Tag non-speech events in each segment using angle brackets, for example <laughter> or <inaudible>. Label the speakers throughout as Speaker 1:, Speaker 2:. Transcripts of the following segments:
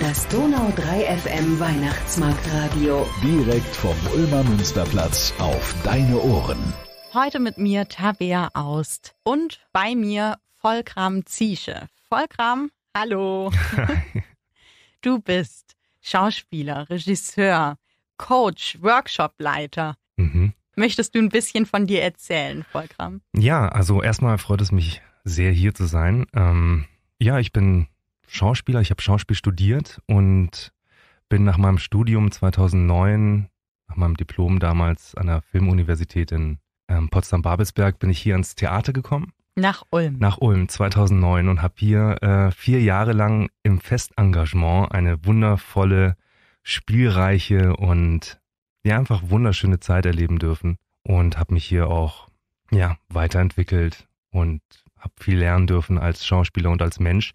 Speaker 1: Das Donau 3 FM Weihnachtsmarktradio. Direkt vom Ulmer Münsterplatz auf deine Ohren. Heute mit mir Tabea Aust und bei mir Volkram Ziesche. Volkram, hallo. <laughs> du bist Schauspieler, Regisseur, Coach, Workshopleiter. Mhm. Möchtest du ein bisschen von dir erzählen, Volkram?
Speaker 2: Ja, also erstmal freut es mich sehr, hier zu sein. Ähm, ja, ich bin Schauspieler, ich habe Schauspiel studiert und bin nach meinem Studium 2009, nach meinem Diplom damals an der Filmuniversität in ähm, Potsdam-Babelsberg, bin ich hier ans Theater gekommen.
Speaker 1: Nach Ulm.
Speaker 2: Nach Ulm 2009 und habe hier äh, vier Jahre lang im Festengagement eine wundervolle, spielreiche und ja, einfach wunderschöne Zeit erleben dürfen und habe mich hier auch ja, weiterentwickelt und habe viel lernen dürfen als Schauspieler und als Mensch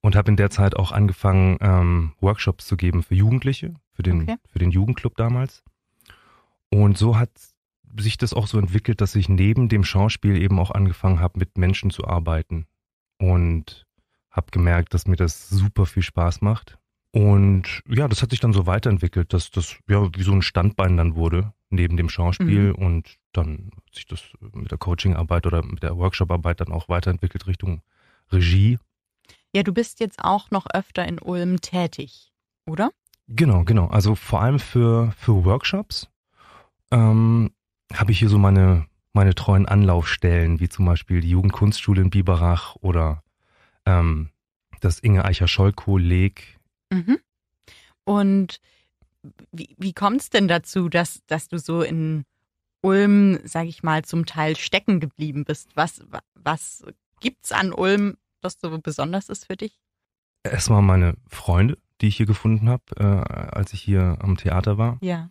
Speaker 2: und habe in der Zeit auch angefangen, ähm, Workshops zu geben für Jugendliche, für den, okay. für den Jugendclub damals. Und so hat sich das auch so entwickelt, dass ich neben dem Schauspiel eben auch angefangen habe, mit Menschen zu arbeiten. Und habe gemerkt, dass mir das super viel Spaß macht. Und ja, das hat sich dann so weiterentwickelt, dass das ja wie so ein Standbein dann wurde neben dem Schauspiel mhm. und dann hat sich das mit der Coachingarbeit oder mit der Workshoparbeit dann auch weiterentwickelt Richtung Regie
Speaker 1: ja, du bist jetzt auch noch öfter in Ulm tätig, oder?
Speaker 2: Genau, genau. Also vor allem für, für Workshops ähm, habe ich hier so meine, meine treuen Anlaufstellen, wie zum Beispiel die Jugendkunstschule in Biberach oder ähm, das Inge Eicher Scholl-Kolleg. Mhm.
Speaker 1: Und wie, wie kommt es denn dazu, dass, dass du so in Ulm, sage ich mal, zum Teil stecken geblieben bist? Was, was gibt es an Ulm, das so besonders ist für dich?
Speaker 2: Erstmal meine Freunde, die ich hier gefunden habe, äh, als ich hier am Theater war. Ja.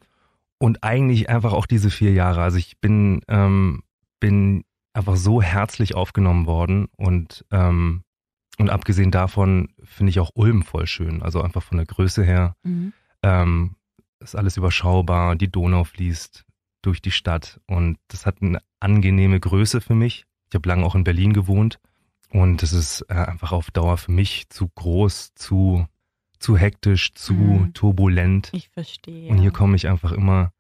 Speaker 2: Und eigentlich einfach auch diese vier Jahre. Also ich bin, ähm, bin einfach so herzlich aufgenommen worden und, ähm, und abgesehen davon finde ich auch Ulm voll schön. Also einfach von der Größe her mhm. ähm, ist alles überschaubar, die Donau fließt durch die Stadt und das hat eine angenehme Größe für mich. Ich habe lange auch in Berlin gewohnt und es ist äh, einfach auf Dauer für mich zu groß, zu, zu hektisch, zu mhm. turbulent. Ich verstehe. Und hier komme ich einfach immer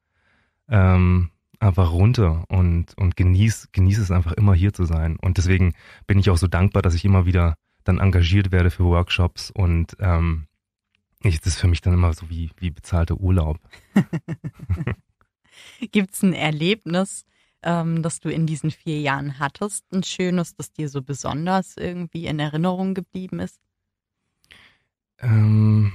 Speaker 2: ähm, einfach runter und, und genieße genieß es einfach immer hier zu sein. Und deswegen bin ich auch so dankbar, dass ich immer wieder dann engagiert werde für Workshops und ähm, ich, das ist für mich dann immer so wie, wie bezahlter Urlaub. <laughs>
Speaker 1: Gibt es ein Erlebnis, ähm, das du in diesen vier Jahren hattest, ein schönes, das dir so besonders irgendwie in Erinnerung geblieben ist?
Speaker 2: Ähm,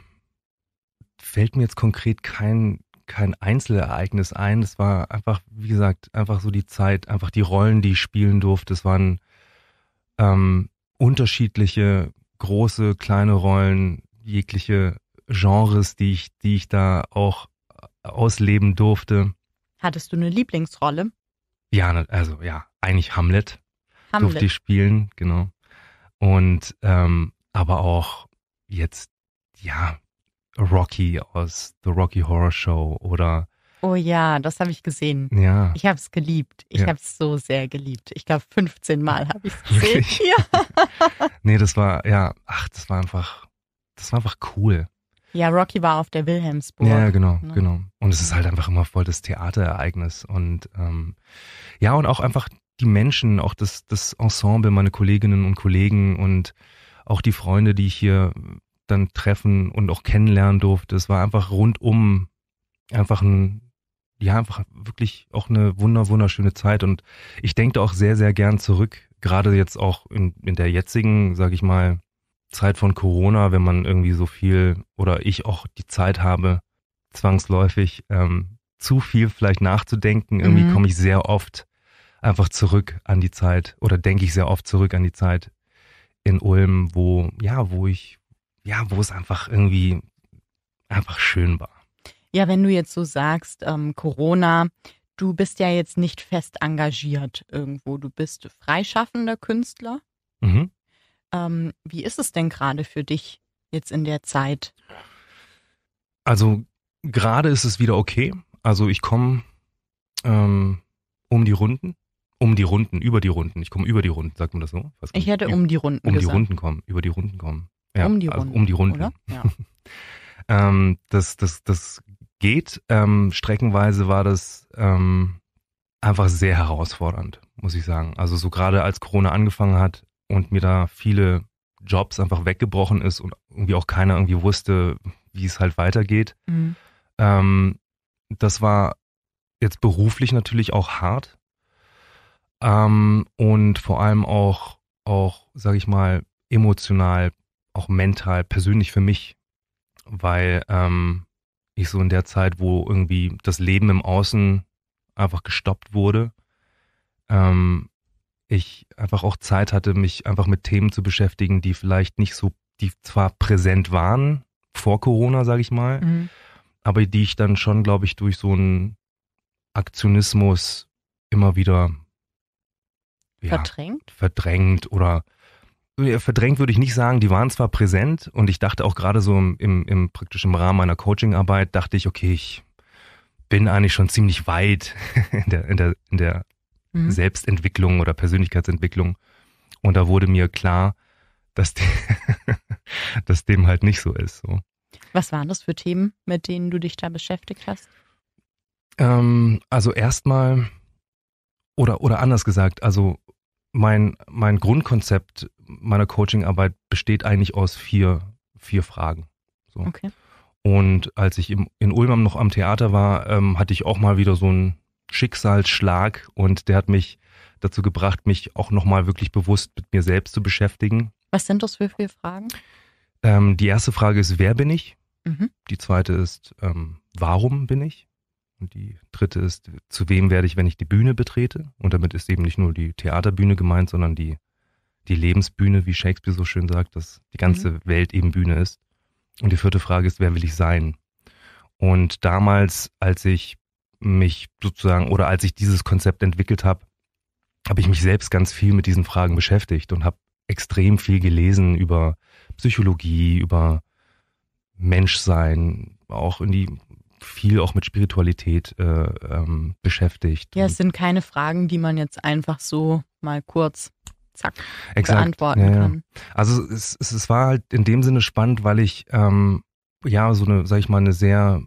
Speaker 2: fällt mir jetzt konkret kein, kein Einzelereignis ein. Es war einfach, wie gesagt, einfach so die Zeit, einfach die Rollen, die ich spielen durfte. Es waren ähm, unterschiedliche große, kleine Rollen, jegliche Genres, die ich, die ich da auch ausleben durfte.
Speaker 1: Hattest du eine Lieblingsrolle?
Speaker 2: Ja, ne, also ja, eigentlich Hamlet, Hamlet. durfte ich spielen, genau. Und ähm, aber auch jetzt, ja, Rocky aus The Rocky Horror Show oder
Speaker 1: Oh ja, das habe ich gesehen. Ja. Ich habe es geliebt. Ich ja. habe es so sehr geliebt. Ich glaube, 15 Mal habe <laughs> ich es gesehen. Ja. <laughs>
Speaker 2: nee, das war, ja, ach, das war einfach, das war einfach cool.
Speaker 1: Ja, Rocky war auf der Wilhelmsburg. Ja, genau, ne? genau. Und es ist halt
Speaker 2: einfach immer voll das Theaterereignis. Und ähm, ja, und auch einfach die Menschen, auch das, das Ensemble, meine Kolleginnen und Kollegen und auch die Freunde, die ich hier dann treffen und auch kennenlernen durfte. Es war einfach rundum einfach ein, ja, einfach wirklich auch eine wunder, wunderschöne Zeit. Und ich denke auch sehr, sehr gern zurück, gerade jetzt auch in, in der jetzigen, sag ich mal, Zeit von Corona, wenn man irgendwie so viel oder ich auch die Zeit habe, zwangsläufig ähm, zu viel vielleicht nachzudenken, irgendwie mhm. komme ich sehr oft einfach zurück an die Zeit oder denke ich sehr oft zurück an die Zeit in Ulm, wo, ja, wo ich, ja, wo es einfach irgendwie einfach schön war.
Speaker 1: Ja, wenn du jetzt so sagst, ähm, Corona, du bist ja jetzt nicht fest engagiert irgendwo, du bist freischaffender Künstler. Mhm. Ähm, wie ist es denn gerade für dich jetzt in der Zeit?
Speaker 2: Also gerade ist es wieder okay. Also ich komme ähm, um die Runden. Um die Runden, über die Runden. Ich komme über die Runden, sagt man das so? Ich, ich hätte um die Runden. Um gesagt. die Runden kommen, über die Runden kommen. Ja, um die also, Runden. Also um die Runden. Oder? Ja. <laughs> ähm, das, das, das geht. Ähm, streckenweise war das ähm, einfach sehr herausfordernd, muss ich sagen. Also so gerade als Corona angefangen hat, und mir da viele Jobs einfach weggebrochen ist und irgendwie auch keiner irgendwie wusste, wie es halt weitergeht. Mhm. Ähm, das war jetzt beruflich natürlich auch hart ähm, und vor allem auch, auch sage ich mal, emotional, auch mental, persönlich für mich, weil ähm, ich so in der Zeit, wo irgendwie das Leben im Außen einfach gestoppt wurde, ähm, ich einfach auch Zeit hatte, mich einfach mit Themen zu beschäftigen, die vielleicht nicht so, die zwar präsent waren, vor Corona, sage ich mal, mhm. aber die ich dann schon, glaube ich, durch so einen Aktionismus immer wieder
Speaker 1: ja, verdrängt?
Speaker 2: Verdrängt oder äh, verdrängt würde ich nicht sagen, die waren zwar präsent und ich dachte auch gerade so im, im, im praktisch im Rahmen meiner Coachingarbeit dachte ich, okay, ich bin eigentlich schon ziemlich weit <laughs> in der, in der, in der mhm. Selbstentwicklung oder Persönlichkeitsentwicklung. Und da wurde mir klar, dass, die, <laughs> dass dem halt nicht so ist. So.
Speaker 1: Was waren das für Themen, mit denen du dich da beschäftigt hast?
Speaker 2: Ähm, also erstmal, oder, oder anders gesagt, also mein, mein Grundkonzept meiner Coachingarbeit besteht eigentlich aus vier, vier Fragen. So. Okay. Und als ich im, in Ulm noch am Theater war, ähm, hatte ich auch mal wieder so ein Schicksalsschlag und der hat mich dazu gebracht, mich auch nochmal wirklich bewusst mit mir selbst zu beschäftigen.
Speaker 1: Was sind das für vier Fragen?
Speaker 2: Ähm, die erste Frage ist, wer bin ich? Mhm. Die zweite ist, ähm, warum bin ich? Und die dritte ist, zu wem werde ich, wenn ich die Bühne betrete? Und damit ist eben nicht nur die Theaterbühne gemeint, sondern die, die Lebensbühne, wie Shakespeare so schön sagt, dass die ganze mhm. Welt eben Bühne ist. Und die vierte Frage ist, wer will ich sein? Und damals, als ich mich sozusagen oder als ich dieses Konzept entwickelt habe, habe ich mich selbst ganz viel mit diesen Fragen beschäftigt und habe extrem viel gelesen über Psychologie, über Menschsein, auch in die viel auch mit Spiritualität äh, ähm, beschäftigt.
Speaker 1: Ja, es sind keine Fragen, die man jetzt einfach so mal kurz zack Exakt. beantworten ja, kann.
Speaker 2: Also es, es, es, war halt in dem Sinne spannend, weil ich ähm, ja so eine, sag ich mal, eine sehr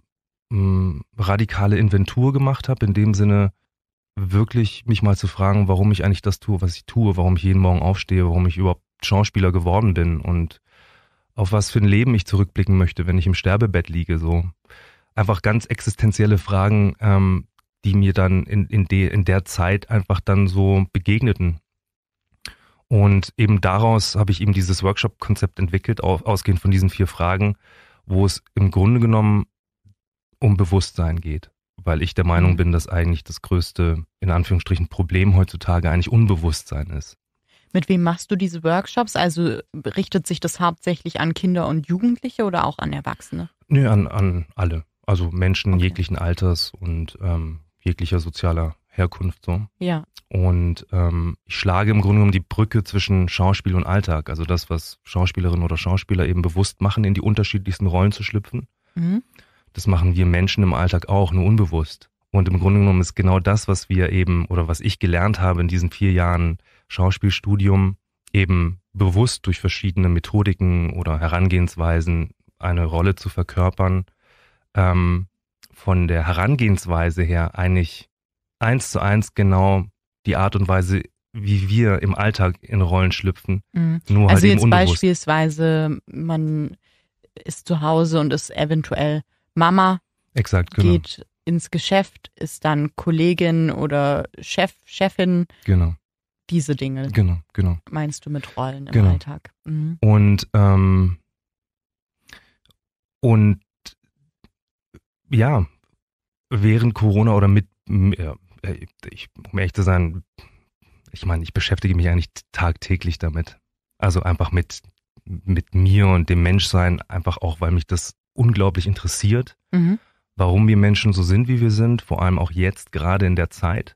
Speaker 2: radikale Inventur gemacht habe, in dem Sinne wirklich mich mal zu fragen, warum ich eigentlich das tue, was ich tue, warum ich jeden Morgen aufstehe, warum ich überhaupt Schauspieler geworden bin und auf was für ein Leben ich zurückblicken möchte, wenn ich im Sterbebett liege. So einfach ganz existenzielle Fragen, ähm, die mir dann in, in, de, in der Zeit einfach dann so begegneten. Und eben daraus habe ich eben dieses Workshop-Konzept entwickelt, auf, ausgehend von diesen vier Fragen, wo es im Grunde genommen um Bewusstsein geht, weil ich der Meinung mhm. bin, dass eigentlich das größte, in Anführungsstrichen, Problem heutzutage eigentlich Unbewusstsein ist.
Speaker 1: Mit wem machst du diese Workshops? Also richtet sich das hauptsächlich an Kinder und Jugendliche oder auch an Erwachsene?
Speaker 2: Nö, nee, an, an alle. Also Menschen okay. jeglichen Alters und ähm, jeglicher sozialer Herkunft so. Ja. Und ähm, ich schlage im Grunde genommen die Brücke zwischen Schauspiel und Alltag. Also das, was Schauspielerinnen oder Schauspieler eben bewusst machen, in die unterschiedlichsten Rollen zu schlüpfen. Mhm das machen wir Menschen im Alltag auch, nur unbewusst. Und im Grunde genommen ist genau das, was wir eben oder was ich gelernt habe in diesen vier Jahren Schauspielstudium, eben bewusst durch verschiedene Methodiken oder Herangehensweisen eine Rolle zu verkörpern, ähm, von der Herangehensweise her eigentlich eins zu eins genau die Art und Weise, wie wir im Alltag in Rollen schlüpfen. Mhm. Nur halt also halt jetzt unbewusst.
Speaker 1: beispielsweise, man ist zu Hause und ist eventuell Mama
Speaker 2: Exakt, genau. geht
Speaker 1: ins Geschäft, ist dann Kollegin oder Chef, Chefin. Genau. Diese Dinge. Genau, genau. Meinst du mit Rollen im genau. Alltag? Mhm.
Speaker 2: Und, ähm, und ja, während Corona oder mit, äh, ich, um ehrlich zu sein, ich meine, ich beschäftige mich eigentlich tagtäglich damit. Also einfach mit, mit mir und dem Menschsein, einfach auch, weil mich das unglaublich interessiert, mhm. warum wir Menschen so sind, wie wir sind, vor allem auch jetzt, gerade in der Zeit.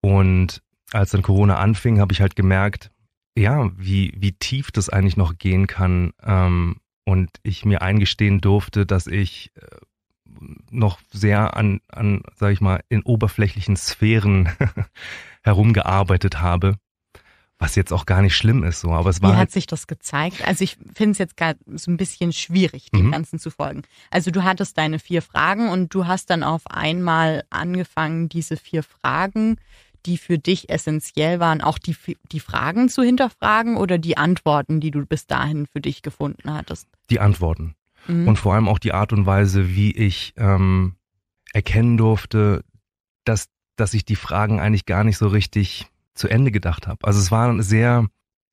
Speaker 2: Und als dann Corona anfing, habe ich halt gemerkt, ja, wie, wie tief das eigentlich noch gehen kann. Ähm, und ich mir eingestehen durfte, dass ich äh, noch sehr an, an sag ich mal, in oberflächlichen Sphären <laughs> herumgearbeitet habe was jetzt auch gar nicht schlimm ist, so. Aber es war. Wie hat halt
Speaker 1: sich das gezeigt? Also ich finde es jetzt gerade so ein bisschen schwierig, dem mhm. Ganzen zu folgen. Also du hattest deine vier Fragen und du hast dann auf einmal angefangen, diese vier Fragen, die für dich essentiell waren, auch die, die Fragen zu hinterfragen oder die Antworten, die du bis dahin für dich gefunden hattest?
Speaker 2: Die Antworten. Mhm. Und vor allem auch die Art und Weise, wie ich ähm, erkennen durfte, dass, dass ich die Fragen eigentlich gar nicht so richtig zu Ende gedacht habe. Also es war sehr,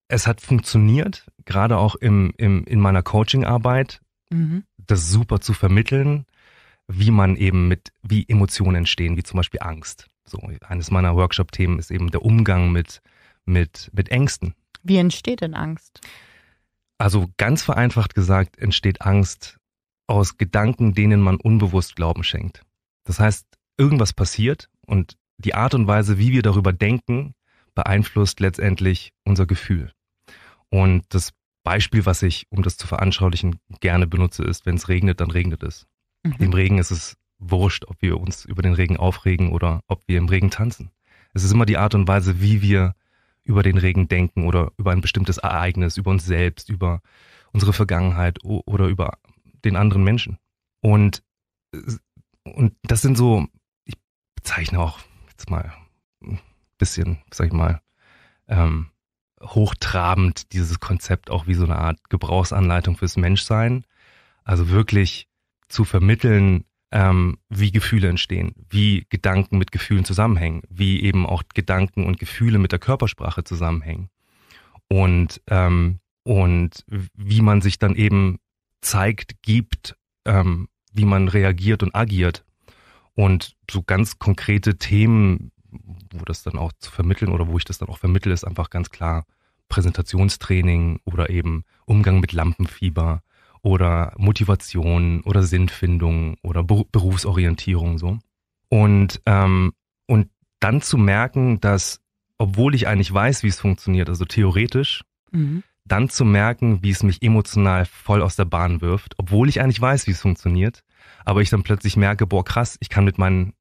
Speaker 2: es hat funktioniert, gerade auch im, im, in meiner Coachingarbeit, mhm. das super zu vermitteln, wie man eben mit, wie Emotionen entstehen, wie zum Beispiel Angst. So, eines meiner Workshop-Themen ist eben der Umgang mit, mit, mit Ängsten.
Speaker 1: Wie entsteht denn Angst?
Speaker 2: Also ganz vereinfacht gesagt entsteht Angst aus Gedanken, denen man unbewusst Glauben schenkt. Das heißt, irgendwas passiert und die Art und Weise, wie wir darüber denken, beeinflusst letztendlich unser Gefühl. Und das Beispiel, was ich, um das zu veranschaulichen, gerne benutze, ist, wenn es regnet, dann regnet es. Mhm. Im Regen ist es wurscht, ob wir uns über den Regen aufregen oder ob wir im Regen tanzen. Es ist immer die Art und Weise, wie wir über den Regen denken oder über ein bestimmtes Ereignis, über uns selbst, über unsere Vergangenheit oder über den anderen Menschen. Und, äh, und das sind so, ich bezeichne auch jetzt mal bisschen, sag ich mal, ähm, hochtrabend dieses Konzept auch wie so eine Art Gebrauchsanleitung fürs Menschsein. Also wirklich zu vermitteln, ähm, wie Gefühle entstehen, wie Gedanken mit Gefühlen zusammenhängen, wie eben auch Gedanken und Gefühle mit der Körpersprache zusammenhängen. Und, ähm, und wie man sich dann eben zeigt, gibt, ähm, wie man reagiert und agiert. Und so ganz konkrete Themen wo das dann auch zu vermitteln oder wo ich das dann auch vermittle, ist einfach ganz klar Präsentationstraining oder eben Umgang mit Lampenfieber oder Motivation oder Sinnfindung oder Berufsorientierung so. Und, ähm, und dann zu merken, dass, obwohl ich eigentlich weiß, wie es funktioniert, also theoretisch, mhm. dann zu merken, wie es mich emotional voll aus der Bahn wirft, obwohl ich eigentlich weiß, wie es funktioniert, aber ich dann plötzlich merke, boah, krass, ich kann mit meinen,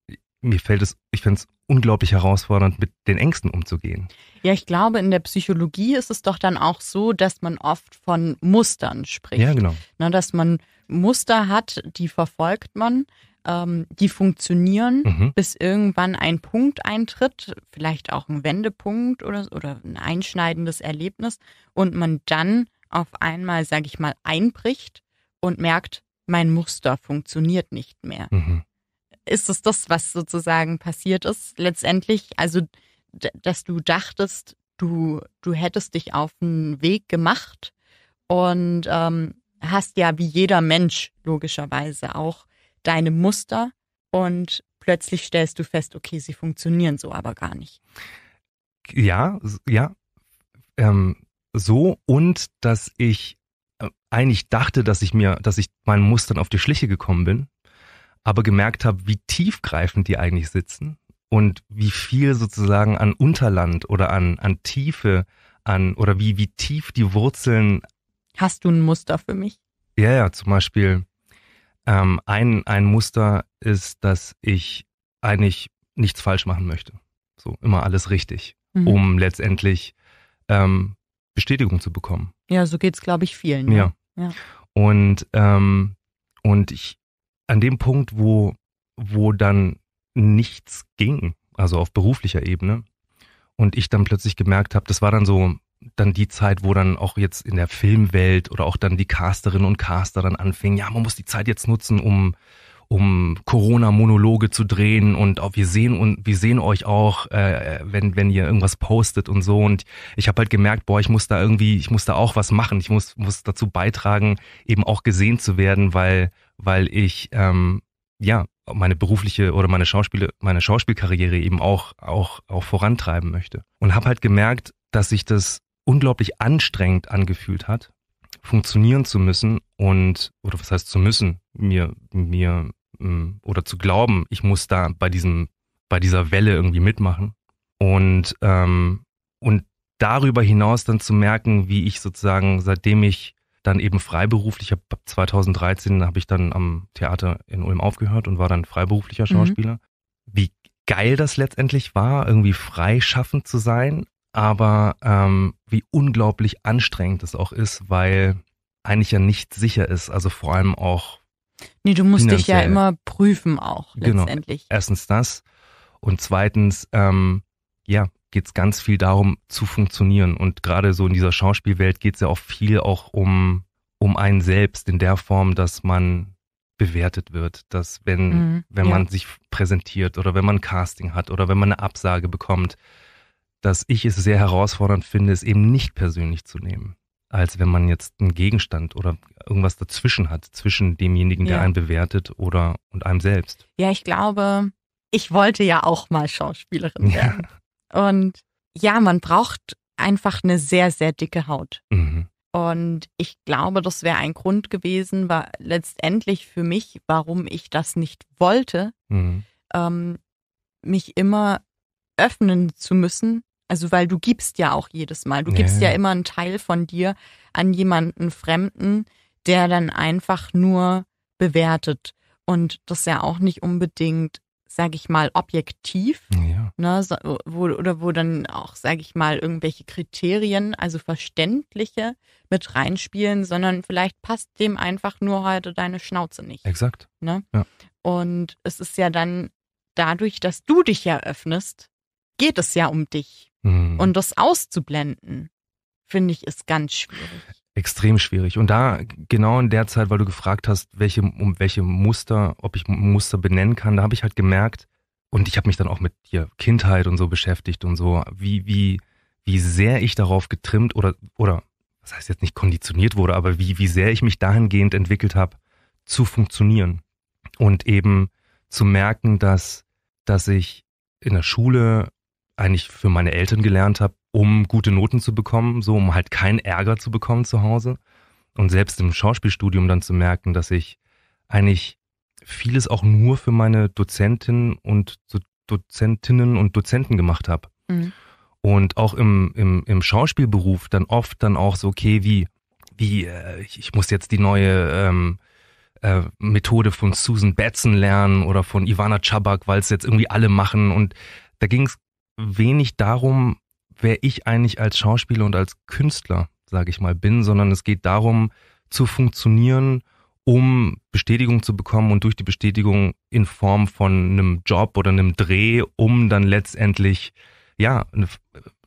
Speaker 2: mir fällt es, ich finde es unglaublich herausfordernd, mit den Ängsten umzugehen.
Speaker 1: Ja, ich glaube, in der Psychologie ist es doch dann auch so, dass man oft von Mustern spricht. Ja, genau. Na, dass man Muster hat, die verfolgt man, ähm, die funktionieren, mhm. bis irgendwann ein Punkt eintritt, vielleicht auch ein Wendepunkt oder, oder ein einschneidendes Erlebnis und man dann auf einmal, sage ich mal, einbricht und merkt, mein Muster funktioniert nicht mehr. Mhm ist es das, was sozusagen passiert ist letztendlich? Also, dass du dachtest, du, du hättest dich auf den Weg gemacht und ähm, hast ja wie jeder Mensch logischerweise auch deine Muster und plötzlich stellst du fest, okay, sie funktionieren so aber gar nicht.
Speaker 2: Ja, ja. Ähm, so und dass ich äh, eigentlich dachte, dass ich mir, dass ich meinen Mustern auf die Schliche gekommen bin, aber gemerkt habe, wie tiefgreifend die eigentlich sitzen und wie viel sozusagen an Unterland oder an, an Tiefe, an oder wie, wie tief die Wurzeln. Hast du ein Muster für mich? Ja, ja, zum Beispiel. Ähm, ein, ein Muster ist, dass ich eigentlich nichts falsch machen möchte. So immer alles richtig, mhm. um letztendlich ähm, Bestätigung zu bekommen.
Speaker 1: Ja, so geht es, glaube ich, vielen. Ne? Ja. ja.
Speaker 2: Und, ähm, und ich an dem Punkt, wo, wo dann nichts ging, also auf beruflicher Ebene. Und ich dann plötzlich gemerkt habe, das war dann so dann die Zeit, wo dann auch jetzt in der Filmwelt oder auch dann die Casterinnen und Caster dann anfingen, ja, man muss die Zeit jetzt nutzen, um, um Corona-Monologe zu drehen und auch wir sehen und wir sehen euch auch, äh, wenn, wenn ihr irgendwas postet und so. Und ich habe halt gemerkt, boah, ich muss da irgendwie, ich muss da auch was machen. Ich muss, muss dazu beitragen, eben auch gesehen zu werden, weil, weil ich ähm, ja meine berufliche oder meine Schauspiel meine Schauspielkarriere eben auch auch auch vorantreiben möchte und habe halt gemerkt, dass sich das unglaublich anstrengend angefühlt hat, funktionieren zu müssen und oder was heißt zu müssen mir mir mm, oder zu glauben, ich muss da bei diesem bei dieser Welle irgendwie mitmachen und ähm, und darüber hinaus dann zu merken, wie ich sozusagen seitdem ich dann eben freiberuflich. Ab 2013 habe ich dann am Theater in Ulm aufgehört und war dann freiberuflicher mhm. Schauspieler. Mhm. Wie geil das letztendlich war, irgendwie freischaffend zu sein, aber ähm, wie unglaublich anstrengend es auch ist, weil eigentlich ja nicht sicher ist. Also vor allem auch. Nee, du musst dich ja immer
Speaker 1: prüfen auch
Speaker 2: genau. letztendlich. Genau. Erstens das und zweitens, ähm, ja, geht es ganz viel darum, zu funktionieren. Und gerade so in dieser Schauspielwelt geht es ja auch viel auch um, um einen selbst in der Form, dass man bewertet wird, dass wenn, mhm, wenn ja. man sich präsentiert oder wenn man Casting hat oder wenn man eine Absage bekommt, dass ich es sehr herausfordernd finde, es eben nicht persönlich zu nehmen, als wenn man jetzt einen Gegenstand oder irgendwas dazwischen hat, zwischen demjenigen, ja. der einen bewertet oder und einem selbst. Ja,
Speaker 1: ich glaube, ich wollte ja auch mal Schauspielerin werden. Ja. Und ja, man braucht einfach eine sehr, sehr dicke Haut. Mhm. Und ich glaube, das wäre ein Grund gewesen, war letztendlich für mich, warum ich das nicht wollte, mhm. ähm, mich immer öffnen zu müssen. Also, weil du gibst ja auch jedes Mal. Du gibst ja, ja immer einen Teil von dir an jemanden Fremden, der dann einfach nur bewertet. Und das ja auch nicht unbedingt, sag ich mal, objektiv, ja. Ne, so, wo, oder wo dann auch, sage ich mal, irgendwelche Kriterien, also verständliche, mit reinspielen, sondern vielleicht passt dem einfach nur heute deine Schnauze nicht. Exakt. Ne? Ja. Und es ist ja dann dadurch, dass du dich ja öffnest, geht es ja um dich. Mhm. Und das auszublenden, finde ich, ist ganz schwierig.
Speaker 2: Extrem schwierig. Und da genau in der Zeit, weil du gefragt hast, welche, um welche Muster, ob ich Muster benennen kann, da habe ich halt gemerkt, und ich habe mich dann auch mit ihr Kindheit und so beschäftigt und so, wie, wie, wie sehr ich darauf getrimmt oder, oder, was heißt jetzt nicht konditioniert wurde, aber wie, wie sehr ich mich dahingehend entwickelt habe, zu funktionieren und eben zu merken, dass, dass ich in der Schule eigentlich für meine Eltern gelernt habe, um gute Noten zu bekommen, so um halt keinen Ärger zu bekommen zu Hause. Und selbst im Schauspielstudium dann zu merken, dass ich eigentlich vieles auch nur für meine Dozentin und Dozentinnen und Dozenten gemacht habe. Mhm. Und auch im, im, im Schauspielberuf dann oft dann auch so, okay, wie, wie, äh, ich, ich, muss jetzt die neue ähm, äh, Methode von Susan Batson lernen oder von Ivana Chabak, weil es jetzt irgendwie alle machen. Und da ging es wenig darum, wer ich eigentlich als Schauspieler und als Künstler, sage ich mal, bin, sondern es geht darum, zu funktionieren um Bestätigung zu bekommen und durch die Bestätigung in Form von einem Job oder einem Dreh, um dann letztendlich ja eine,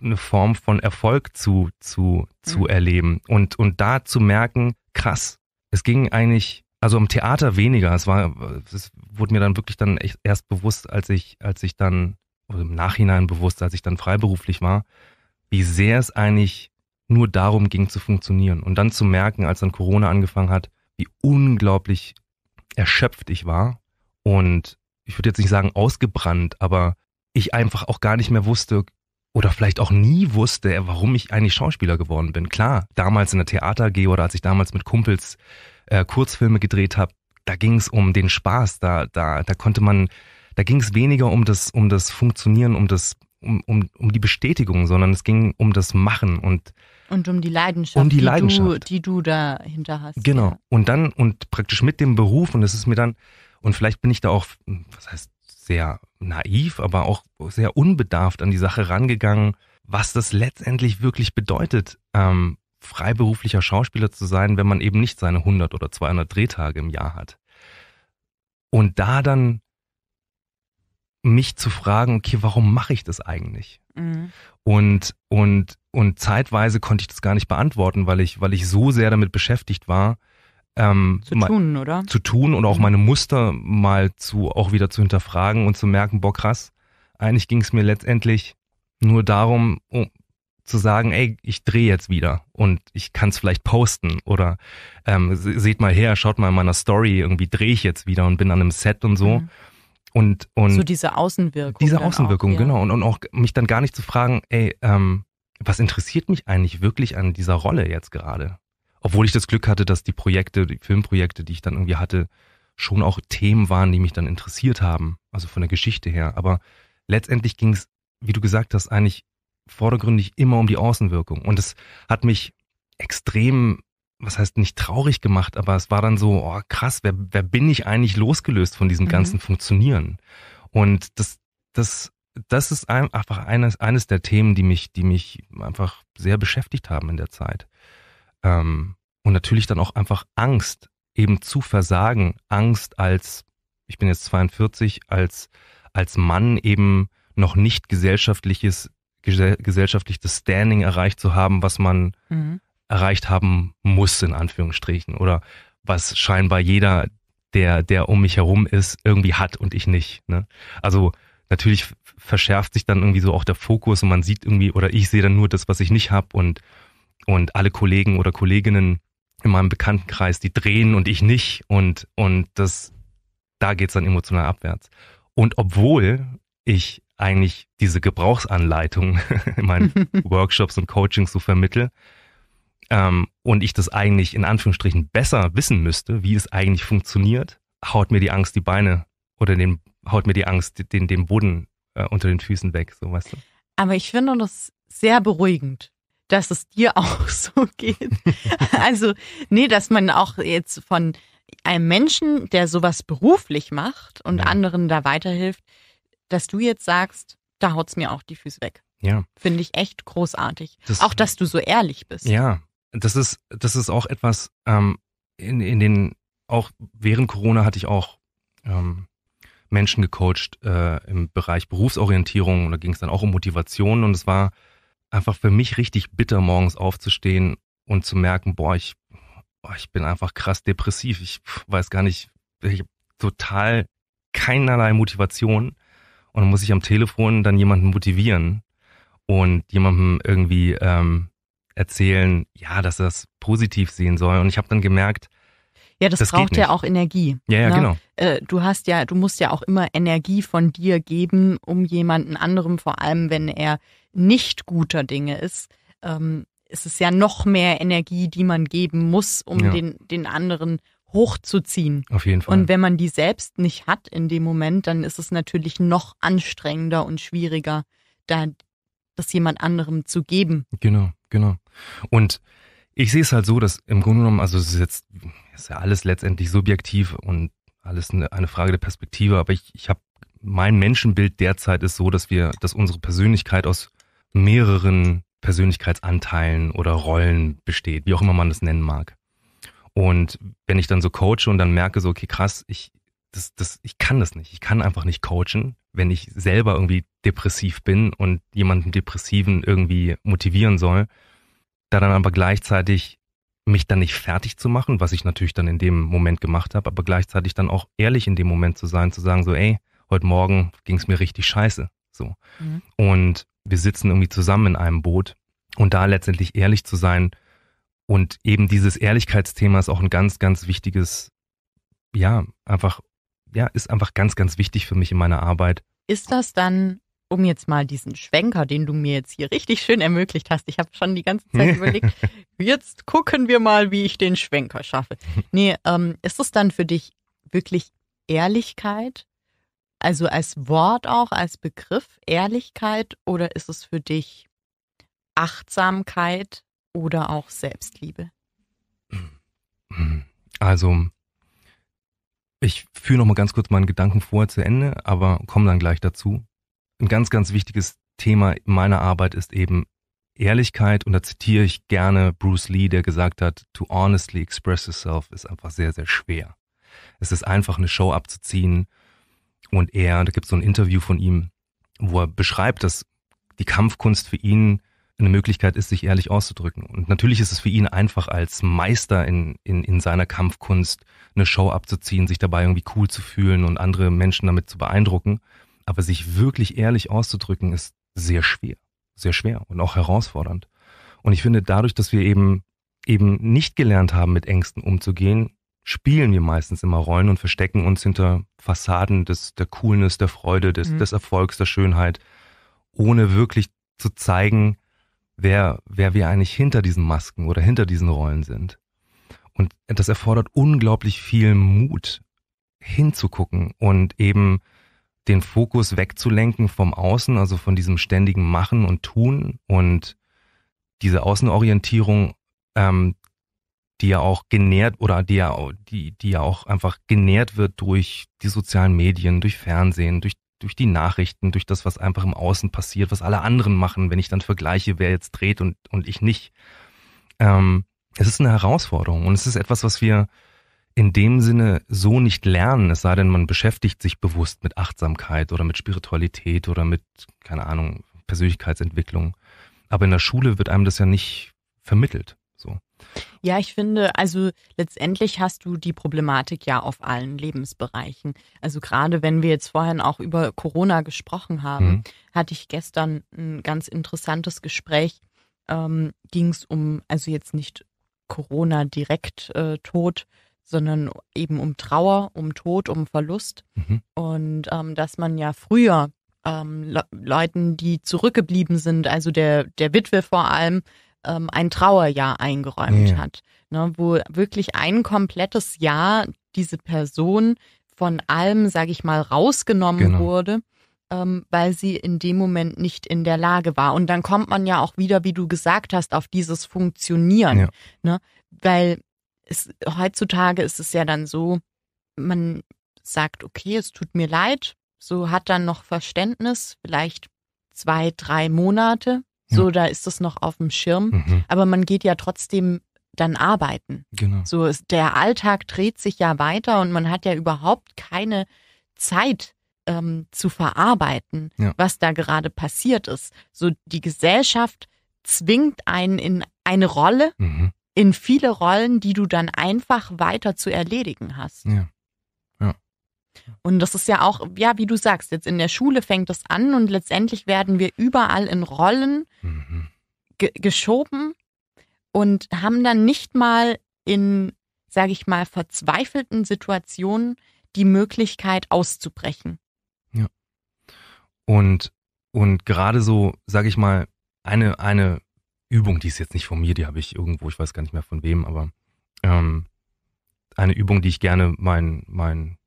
Speaker 2: eine Form von Erfolg zu zu zu mhm. erleben und und da zu merken, krass, es ging eigentlich also am Theater weniger. Es war, es wurde mir dann wirklich dann echt erst bewusst, als ich als ich dann oder im Nachhinein bewusst, als ich dann freiberuflich war, wie sehr es eigentlich nur darum ging zu funktionieren und dann zu merken, als dann Corona angefangen hat, wie unglaublich erschöpft ich war und ich würde jetzt nicht sagen ausgebrannt, aber ich einfach auch gar nicht mehr wusste oder vielleicht auch nie wusste, warum ich eigentlich Schauspieler geworden bin. Klar, damals in der Theater gehe oder als ich damals mit Kumpels äh, Kurzfilme gedreht habe, da ging es um den Spaß, da da da konnte man, da ging es weniger um das um das Funktionieren, um das um, um, um die Bestätigung, sondern es ging um das Machen und
Speaker 1: und um die Leidenschaft, um die, die Leidenschaft. Du, die du dahinter
Speaker 2: hast. Genau. Ja. Und dann, und praktisch mit dem Beruf, und es ist mir dann, und vielleicht bin ich da auch, was heißt, sehr naiv, aber auch sehr unbedarft an die Sache rangegangen, was das letztendlich wirklich bedeutet, ähm, freiberuflicher Schauspieler zu sein, wenn man eben nicht seine 100 oder 200 Drehtage im Jahr hat. Und da dann mich zu fragen, okay, warum mache ich das eigentlich? Mhm. Und, und, und zeitweise konnte ich das gar nicht beantworten, weil ich, weil ich so sehr damit beschäftigt war, ähm, zu tun, oder? Zu tun und auch mhm. meine Muster mal zu, auch wieder zu hinterfragen und zu merken, boah, krass, eigentlich ging es mir letztendlich nur darum, um, zu sagen, ey, ich drehe jetzt wieder und ich kann es vielleicht posten oder ähm, seht mal her, schaut mal in meiner Story, irgendwie drehe ich jetzt wieder und bin an einem Set und so. Mhm. Und, und so diese Außenwirkung. Diese Außenwirkung, auch, ja. genau. Und, und auch mich dann gar nicht zu fragen, ey, ähm, was interessiert mich eigentlich wirklich an dieser Rolle jetzt gerade? Obwohl ich das Glück hatte, dass die Projekte, die Filmprojekte, die ich dann irgendwie hatte, schon auch Themen waren, die mich dann interessiert haben, also von der Geschichte her. Aber letztendlich ging es, wie du gesagt hast, eigentlich vordergründig immer um die Außenwirkung. Und es hat mich extrem was heißt nicht traurig gemacht, aber es war dann so, oh krass, wer, wer bin ich eigentlich losgelöst von diesem mhm. ganzen Funktionieren? Und das, das, das ist einfach eines, eines der Themen, die mich, die mich einfach sehr beschäftigt haben in der Zeit. Ähm, und natürlich dann auch einfach Angst, eben zu versagen. Angst als, ich bin jetzt 42, als, als Mann eben noch nicht gesellschaftliches, gesellschaftliches Standing erreicht zu haben, was man, mhm erreicht haben muss, in Anführungsstrichen. Oder was scheinbar jeder, der, der um mich herum ist, irgendwie hat und ich nicht. Ne? Also natürlich verschärft sich dann irgendwie so auch der Fokus und man sieht irgendwie, oder ich sehe dann nur das, was ich nicht habe und, und alle Kollegen oder Kolleginnen in meinem Bekanntenkreis, die drehen und ich nicht und, und das, da geht's dann emotional abwärts. Und obwohl ich eigentlich diese Gebrauchsanleitung <laughs> in meinen <laughs> Workshops und Coachings so vermittle, ähm, und ich das eigentlich in Anführungsstrichen besser wissen müsste, wie es eigentlich funktioniert, haut mir die Angst die Beine oder den, haut mir die Angst den, den Boden äh, unter den Füßen weg, so weißt du.
Speaker 1: Aber ich finde das sehr beruhigend, dass es dir <laughs> auch so geht. <laughs> also, nee, dass man auch jetzt von einem Menschen, der sowas beruflich macht und ja. anderen da weiterhilft, dass du jetzt sagst, da haut's mir auch die Füße weg. Ja. Finde ich echt großartig. Das, auch, dass du so ehrlich bist.
Speaker 2: Ja, das ist, das ist auch etwas, ähm, in, in den, auch während Corona hatte ich auch ähm, Menschen gecoacht äh, im Bereich Berufsorientierung und da ging es dann auch um Motivation und es war einfach für mich richtig bitter, morgens aufzustehen und zu merken, boah, ich, boah, ich bin einfach krass depressiv, ich weiß gar nicht, ich habe total keinerlei Motivation und dann muss ich am Telefon dann jemanden motivieren und jemandem irgendwie ähm, erzählen, ja, dass er es positiv sehen soll. Und ich habe dann gemerkt, ja, das, das braucht ja auch
Speaker 1: Energie. Ja, ja, ne? genau. Äh, du hast ja, du musst ja auch immer Energie von dir geben, um jemanden anderem, vor allem wenn er nicht guter Dinge ist, ähm, es ist ja noch mehr Energie, die man geben muss, um ja. den, den anderen hochzuziehen. Auf jeden Fall. Und wenn man die selbst nicht hat in dem Moment, dann ist es natürlich noch anstrengender und schwieriger, da das jemand anderem
Speaker 2: zu geben. Genau, genau. Und ich sehe es halt so, dass im Grunde genommen, also es ist jetzt ist ja alles letztendlich subjektiv und alles eine, eine Frage der Perspektive, aber ich, ich habe mein Menschenbild derzeit ist so, dass wir, dass unsere Persönlichkeit aus mehreren Persönlichkeitsanteilen oder Rollen besteht, wie auch immer man das nennen mag. Und wenn ich dann so coache und dann merke so, okay, krass, ich, das, das, ich kann das nicht. Ich kann einfach nicht coachen, wenn ich selber irgendwie depressiv bin und jemanden Depressiven irgendwie motivieren soll. Da dann aber gleichzeitig mich dann nicht fertig zu machen, was ich natürlich dann in dem Moment gemacht habe, aber gleichzeitig dann auch ehrlich in dem Moment zu sein, zu sagen so, ey, heute Morgen ging es mir richtig scheiße. So. Mhm. Und wir sitzen irgendwie zusammen in einem Boot und da letztendlich ehrlich zu sein. Und eben dieses Ehrlichkeitsthema ist auch ein ganz, ganz wichtiges, ja, einfach ja, ist einfach ganz, ganz wichtig für mich in meiner Arbeit.
Speaker 1: Ist das dann, um jetzt mal diesen Schwenker, den du mir jetzt hier richtig schön ermöglicht hast, ich habe schon die ganze Zeit <laughs> überlegt, jetzt gucken wir mal, wie ich den Schwenker schaffe. Nee, ähm, ist das dann für dich wirklich Ehrlichkeit? Also als Wort auch, als Begriff Ehrlichkeit oder ist es für dich Achtsamkeit oder auch Selbstliebe?
Speaker 2: Also ich führe noch mal ganz kurz meinen Gedanken vorher zu Ende, aber komme dann gleich dazu. Ein ganz, ganz wichtiges Thema meiner Arbeit ist eben Ehrlichkeit und da zitiere ich gerne Bruce Lee, der gesagt hat, to honestly express yourself ist einfach sehr, sehr schwer. Es ist einfach eine Show abzuziehen und er, da gibt es so ein Interview von ihm, wo er beschreibt, dass die Kampfkunst für ihn eine Möglichkeit ist, sich ehrlich auszudrücken. Und natürlich ist es für ihn einfach als Meister in, in, in seiner Kampfkunst eine Show abzuziehen, sich dabei irgendwie cool zu fühlen und andere Menschen damit zu beeindrucken. Aber sich wirklich ehrlich auszudrücken ist sehr schwer, sehr schwer und auch herausfordernd. Und ich finde, dadurch, dass wir eben eben nicht gelernt haben, mit Ängsten umzugehen, spielen wir meistens immer Rollen und verstecken uns hinter Fassaden des, der Coolness, der Freude, des, mhm. des Erfolgs, der Schönheit, ohne wirklich zu zeigen, wer, wer wir eigentlich hinter diesen Masken oder hinter diesen Rollen sind. Und das erfordert unglaublich viel Mut, hinzugucken und eben den Fokus wegzulenken vom Außen, also von diesem ständigen Machen und Tun und diese Außenorientierung, ähm, die ja auch genährt oder die ja, die, die ja auch einfach genährt wird durch die sozialen Medien, durch Fernsehen, durch durch die Nachrichten, durch das, was einfach im Außen passiert, was alle anderen machen, wenn ich dann vergleiche, wer jetzt dreht und, und ich nicht. Ähm, es ist eine Herausforderung und es ist etwas, was wir in dem Sinne so nicht lernen, es sei denn, man beschäftigt sich bewusst mit Achtsamkeit oder mit Spiritualität oder mit, keine Ahnung, Persönlichkeitsentwicklung. Aber in der Schule wird einem das ja nicht vermittelt.
Speaker 1: Ja, ich finde, also letztendlich hast du die Problematik ja auf allen Lebensbereichen. Also gerade wenn wir jetzt vorhin auch über Corona gesprochen haben, mhm. hatte ich gestern ein ganz interessantes Gespräch. Ähm, Ging es um, also jetzt nicht Corona direkt äh, Tod, sondern eben um Trauer, um Tod, um Verlust. Mhm. Und ähm, dass man ja früher ähm, Le Leuten, die zurückgeblieben sind, also der, der Witwe vor allem, ähm, ein Trauerjahr eingeräumt ja. Mhm. hat, ne, wo wirklich ein komplettes Jahr diese Person von allem, sage ich mal, rausgenommen genau. wurde, ähm, weil sie in dem Moment nicht in der Lage war. Und dann kommt man ja auch wieder, wie du gesagt hast, auf dieses Funktionieren, ja. ne, weil es, heutzutage ist es ja dann so, man sagt, okay, es tut mir leid, so hat dann noch Verständnis, vielleicht zwei, drei Monate, so, ja. da ist das noch auf dem Schirm. Mhm. Aber man geht ja trotzdem dann arbeiten. Genau. So ist der Alltag dreht sich ja weiter und man hat ja überhaupt keine Zeit ähm, zu verarbeiten, ja. was da gerade passiert ist. So die Gesellschaft zwingt einen in eine Rolle, mhm. in viele Rollen, die du dann einfach weiter zu erledigen hast. Ja. Und das ist ja auch, ja, wie du sagst, jetzt in der Schule fängt das an und letztendlich werden wir überall in Rollen mhm. ge geschoben und haben dann nicht mal in, sage ich mal, verzweifelten Situationen die Möglichkeit auszubrechen.
Speaker 2: Ja. Und, und gerade so, sage ich mal, eine, eine Übung, die ist jetzt nicht von mir, die habe ich irgendwo, ich weiß gar nicht mehr von wem, aber ähm, eine Übung, die ich gerne meinen, meinen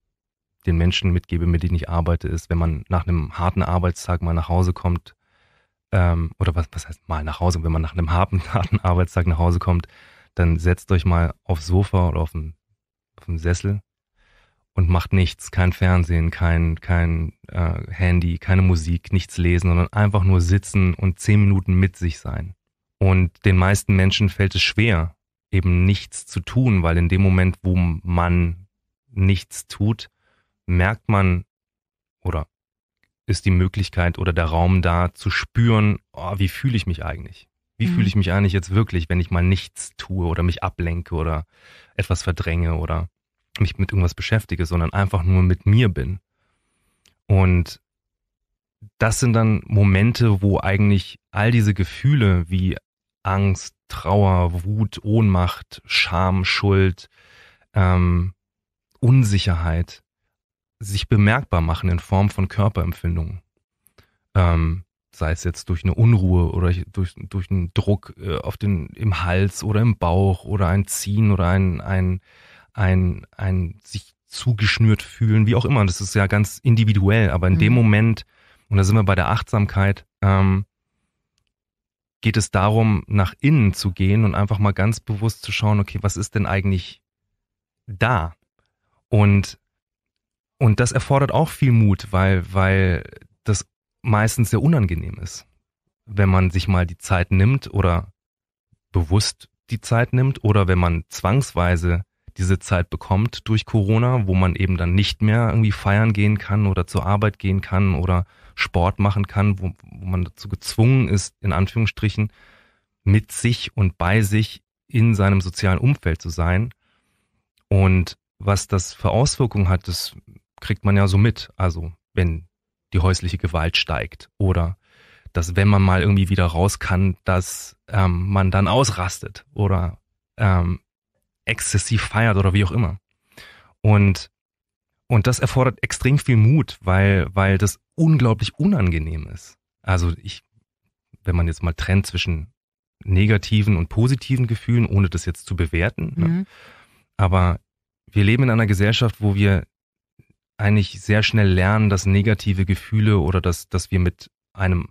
Speaker 2: den Menschen mitgebe, mit denen ich arbeite, ist, wenn man nach einem harten Arbeitstag mal nach Hause kommt, ähm, oder was, was heißt mal nach Hause, wenn man nach einem harten, <laughs> harten Arbeitstag nach Hause kommt, dann setzt euch mal aufs Sofa oder auf den, auf den Sessel und macht nichts, kein Fernsehen, kein, kein äh, Handy, keine Musik, nichts lesen, sondern einfach nur sitzen und zehn Minuten mit sich sein. Und den meisten Menschen fällt es schwer, eben nichts zu tun, weil in dem Moment, wo man nichts tut, merkt man oder ist die Möglichkeit oder der Raum da zu spüren, oh, wie fühle ich mich eigentlich? Wie mhm. fühle ich mich eigentlich jetzt wirklich, wenn ich mal nichts tue oder mich ablenke oder etwas verdränge oder mich mit irgendwas beschäftige, sondern einfach nur mit mir bin. Und das sind dann Momente, wo eigentlich all diese Gefühle wie Angst, Trauer, Wut, Ohnmacht, Scham, Schuld, ähm, Unsicherheit, sich bemerkbar machen in Form von Körperempfindungen. Ähm, sei es jetzt durch eine Unruhe oder durch, durch einen Druck äh, auf den, im Hals oder im Bauch oder ein Ziehen oder ein, ein, ein, ein sich zugeschnürt fühlen, wie auch immer. Das ist ja ganz individuell, aber in mhm. dem Moment, und da sind wir bei der Achtsamkeit, ähm, geht es darum, nach innen zu gehen und einfach mal ganz bewusst zu schauen, okay, was ist denn eigentlich da? Und und das erfordert auch viel Mut, weil, weil das meistens sehr unangenehm ist, wenn man sich mal die Zeit nimmt oder bewusst die Zeit nimmt oder wenn man zwangsweise diese Zeit bekommt durch Corona, wo man eben dann nicht mehr irgendwie feiern gehen kann oder zur Arbeit gehen kann oder Sport machen kann, wo, wo man dazu gezwungen ist, in Anführungsstrichen, mit sich und bei sich in seinem sozialen Umfeld zu sein. Und was das für Auswirkungen hat, das kriegt man ja so mit. Also wenn die häusliche Gewalt steigt oder dass wenn man mal irgendwie wieder raus kann, dass ähm, man dann ausrastet oder ähm, exzessiv feiert oder wie auch immer. Und, und das erfordert extrem viel Mut, weil, weil das unglaublich unangenehm ist. Also ich, wenn man jetzt mal trennt zwischen negativen und positiven Gefühlen, ohne das jetzt zu bewerten. Ne? Mhm. Ne? Aber wir leben in einer Gesellschaft, wo wir eigentlich sehr schnell lernen, dass negative Gefühle oder dass, dass wir mit einem,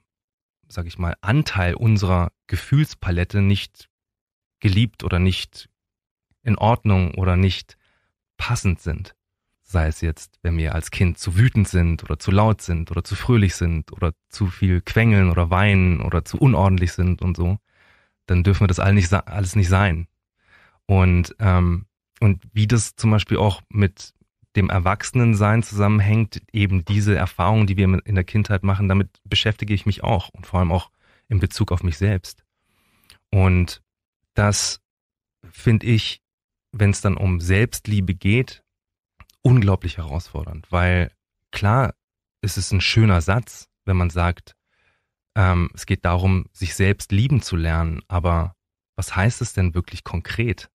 Speaker 2: sag ich mal, Anteil unserer Gefühlspalette nicht geliebt oder nicht in Ordnung oder nicht passend sind. Sei es jetzt, wenn wir als Kind zu wütend sind oder zu laut sind oder zu fröhlich sind oder zu viel quengeln oder weinen oder zu unordentlich sind und so, dann dürfen wir das alles nicht, alles nicht sein. Und, ähm, und wie das zum Beispiel auch mit, dem Erwachsenensein zusammenhängt, eben diese Erfahrungen, die wir in der Kindheit machen, damit beschäftige ich mich auch und vor allem auch in Bezug auf mich selbst. Und das finde ich, wenn es dann um Selbstliebe geht, unglaublich herausfordernd, weil klar ist es ein schöner Satz, wenn man sagt, ähm, es geht darum, sich selbst lieben zu lernen, aber was heißt es denn wirklich konkret?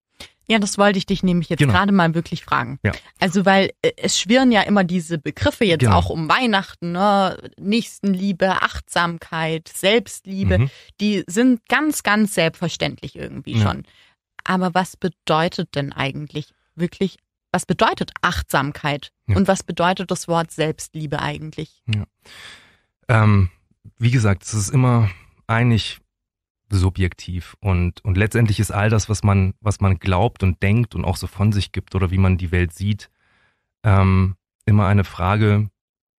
Speaker 1: Ja, das wollte ich dich nämlich jetzt genau. gerade mal wirklich fragen. Ja. Also, weil äh, es schwirren ja immer diese Begriffe jetzt genau. auch um Weihnachten, ne? Nächstenliebe, Achtsamkeit, Selbstliebe, mhm. die sind ganz, ganz selbstverständlich irgendwie ja. schon. Aber was bedeutet denn eigentlich wirklich, was bedeutet Achtsamkeit? Ja. Und was bedeutet das Wort Selbstliebe eigentlich?
Speaker 2: Ja. Ähm, wie gesagt, es ist immer eigentlich subjektiv und, und letztendlich ist all das, was man, was man glaubt und denkt und auch so von sich gibt oder wie man die Welt sieht, ähm, immer eine Frage,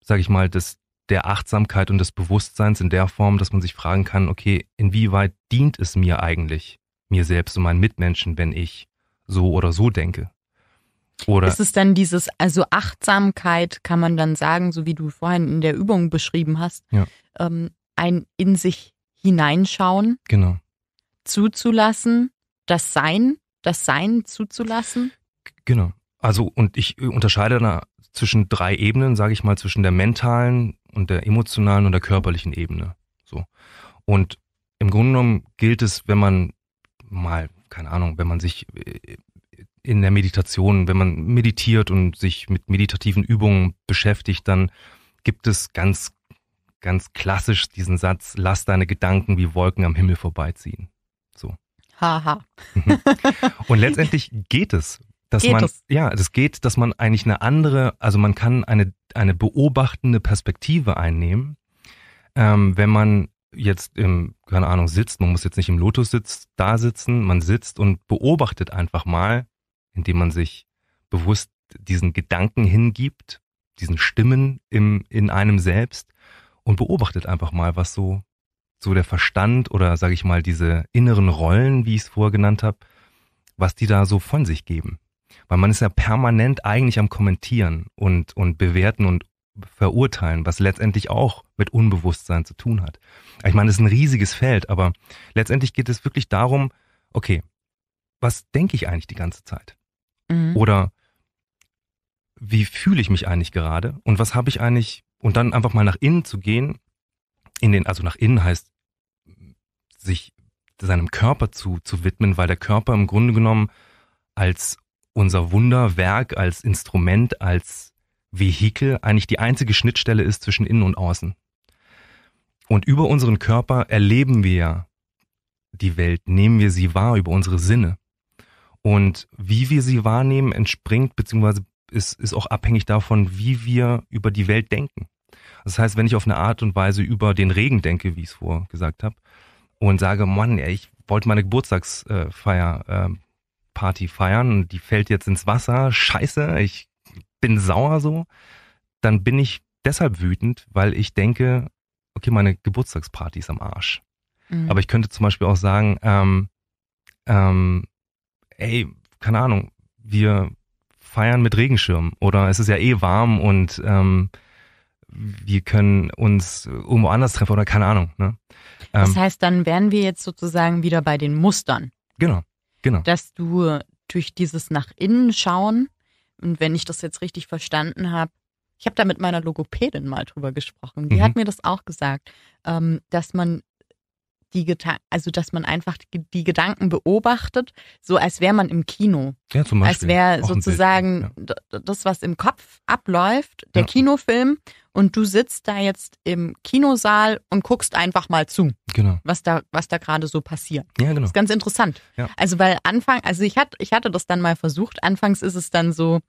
Speaker 2: sage ich mal, des, der Achtsamkeit und des Bewusstseins in der Form, dass man sich fragen kann, okay, inwieweit dient es mir eigentlich, mir selbst und meinen Mitmenschen, wenn ich so oder so denke? Oder ist es
Speaker 1: denn dieses, also Achtsamkeit kann man dann sagen, so wie du vorhin in der Übung beschrieben hast, ja. ähm, ein in sich hineinschauen. Genau. Zuzulassen, das Sein, das Sein zuzulassen.
Speaker 2: Genau. Also und ich äh, unterscheide da zwischen drei Ebenen, sage ich mal, zwischen der mentalen und der emotionalen und der körperlichen Ebene. So. Und im Grunde genommen gilt es, wenn man mal, keine Ahnung, wenn man sich äh, in der Meditation, wenn man meditiert und sich mit meditativen Übungen beschäftigt, dann gibt es ganz ganz klassisch diesen Satz, lass deine Gedanken wie Wolken am Himmel vorbeiziehen. So. Haha. Mhm. <laughs> und letztendlich geht es. Dass geht man, es. ja, es geht, dass man eigentlich eine andere, also man kann eine, eine beobachtende Perspektive einnehmen, ähm, wenn man jetzt im, keine Ahnung, sitzt, man muss jetzt nicht im Lotus sitz, da sitzen, man sitzt und beobachtet einfach mal, indem man sich bewusst diesen Gedanken hingibt, diesen Stimmen im, in einem selbst und beobachtet einfach mal, was so, so der Verstand oder sage ich mal diese inneren Rollen, wie ich es vorher genannt habe, was die da so von sich geben. Weil man ist ja permanent eigentlich am Kommentieren und, und bewerten und verurteilen, was letztendlich auch mit Unbewusstsein zu tun hat. Ich meine, es ist ein riesiges Feld, aber letztendlich geht es wirklich darum, okay, was denke ich eigentlich die ganze Zeit? Mhm. Oder wie fühle ich mich eigentlich gerade und was habe ich eigentlich und dann einfach mal nach innen zu gehen, in den, also nach innen heißt, sich seinem Körper zu, zu widmen, weil der Körper im Grunde genommen als unser Wunderwerk, als Instrument, als Vehikel eigentlich die einzige Schnittstelle ist zwischen innen und außen. Und über unseren Körper erleben wir ja die Welt, nehmen wir sie wahr über unsere Sinne. Und wie wir sie wahrnehmen, entspringt beziehungsweise ist, ist auch abhängig davon, wie wir über die Welt denken. Das heißt, wenn ich auf eine Art und Weise über den Regen denke, wie ich es vorher gesagt habe, und sage, Mann, ey, ich wollte meine Geburtstagsfeier, äh, Party feiern und die fällt jetzt ins Wasser, scheiße, ich bin sauer so, dann bin ich deshalb wütend, weil ich denke, okay, meine Geburtstagsparty ist am Arsch. Mhm. Aber ich könnte zum Beispiel auch sagen, ähm, ähm, ey, keine Ahnung, wir feiern mit Regenschirm oder es ist ja eh warm und ähm, wir können uns irgendwo anders treffen oder keine Ahnung. Ne? Ähm, das
Speaker 1: heißt, dann wären wir jetzt sozusagen wieder bei den Mustern.
Speaker 2: Genau, genau.
Speaker 1: Dass du durch dieses nach innen schauen und wenn ich das jetzt richtig verstanden habe, ich habe da mit meiner Logopädin mal drüber gesprochen. Die mhm. hat mir das auch gesagt, ähm, dass man die Gedanken, also dass man einfach die, die Gedanken beobachtet, so als wäre man im Kino. Ja, zum Beispiel. Als wäre sozusagen Bild, ja. das, was im Kopf abläuft, der ja. Kinofilm, und du sitzt da jetzt im Kinosaal und guckst einfach mal zu, genau. was da, was da gerade so passiert. Ja, genau. Das ist ganz interessant. Ja. Also weil Anfang, also ich hatte, ich hatte das dann mal versucht. Anfangs ist es dann so,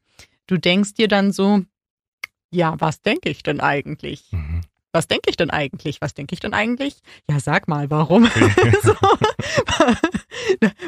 Speaker 1: du denkst dir dann so, ja, was denke ich denn eigentlich? Mhm was denke ich denn eigentlich? Was denke ich denn eigentlich? Ja, sag mal, warum? <laughs> <laughs> so.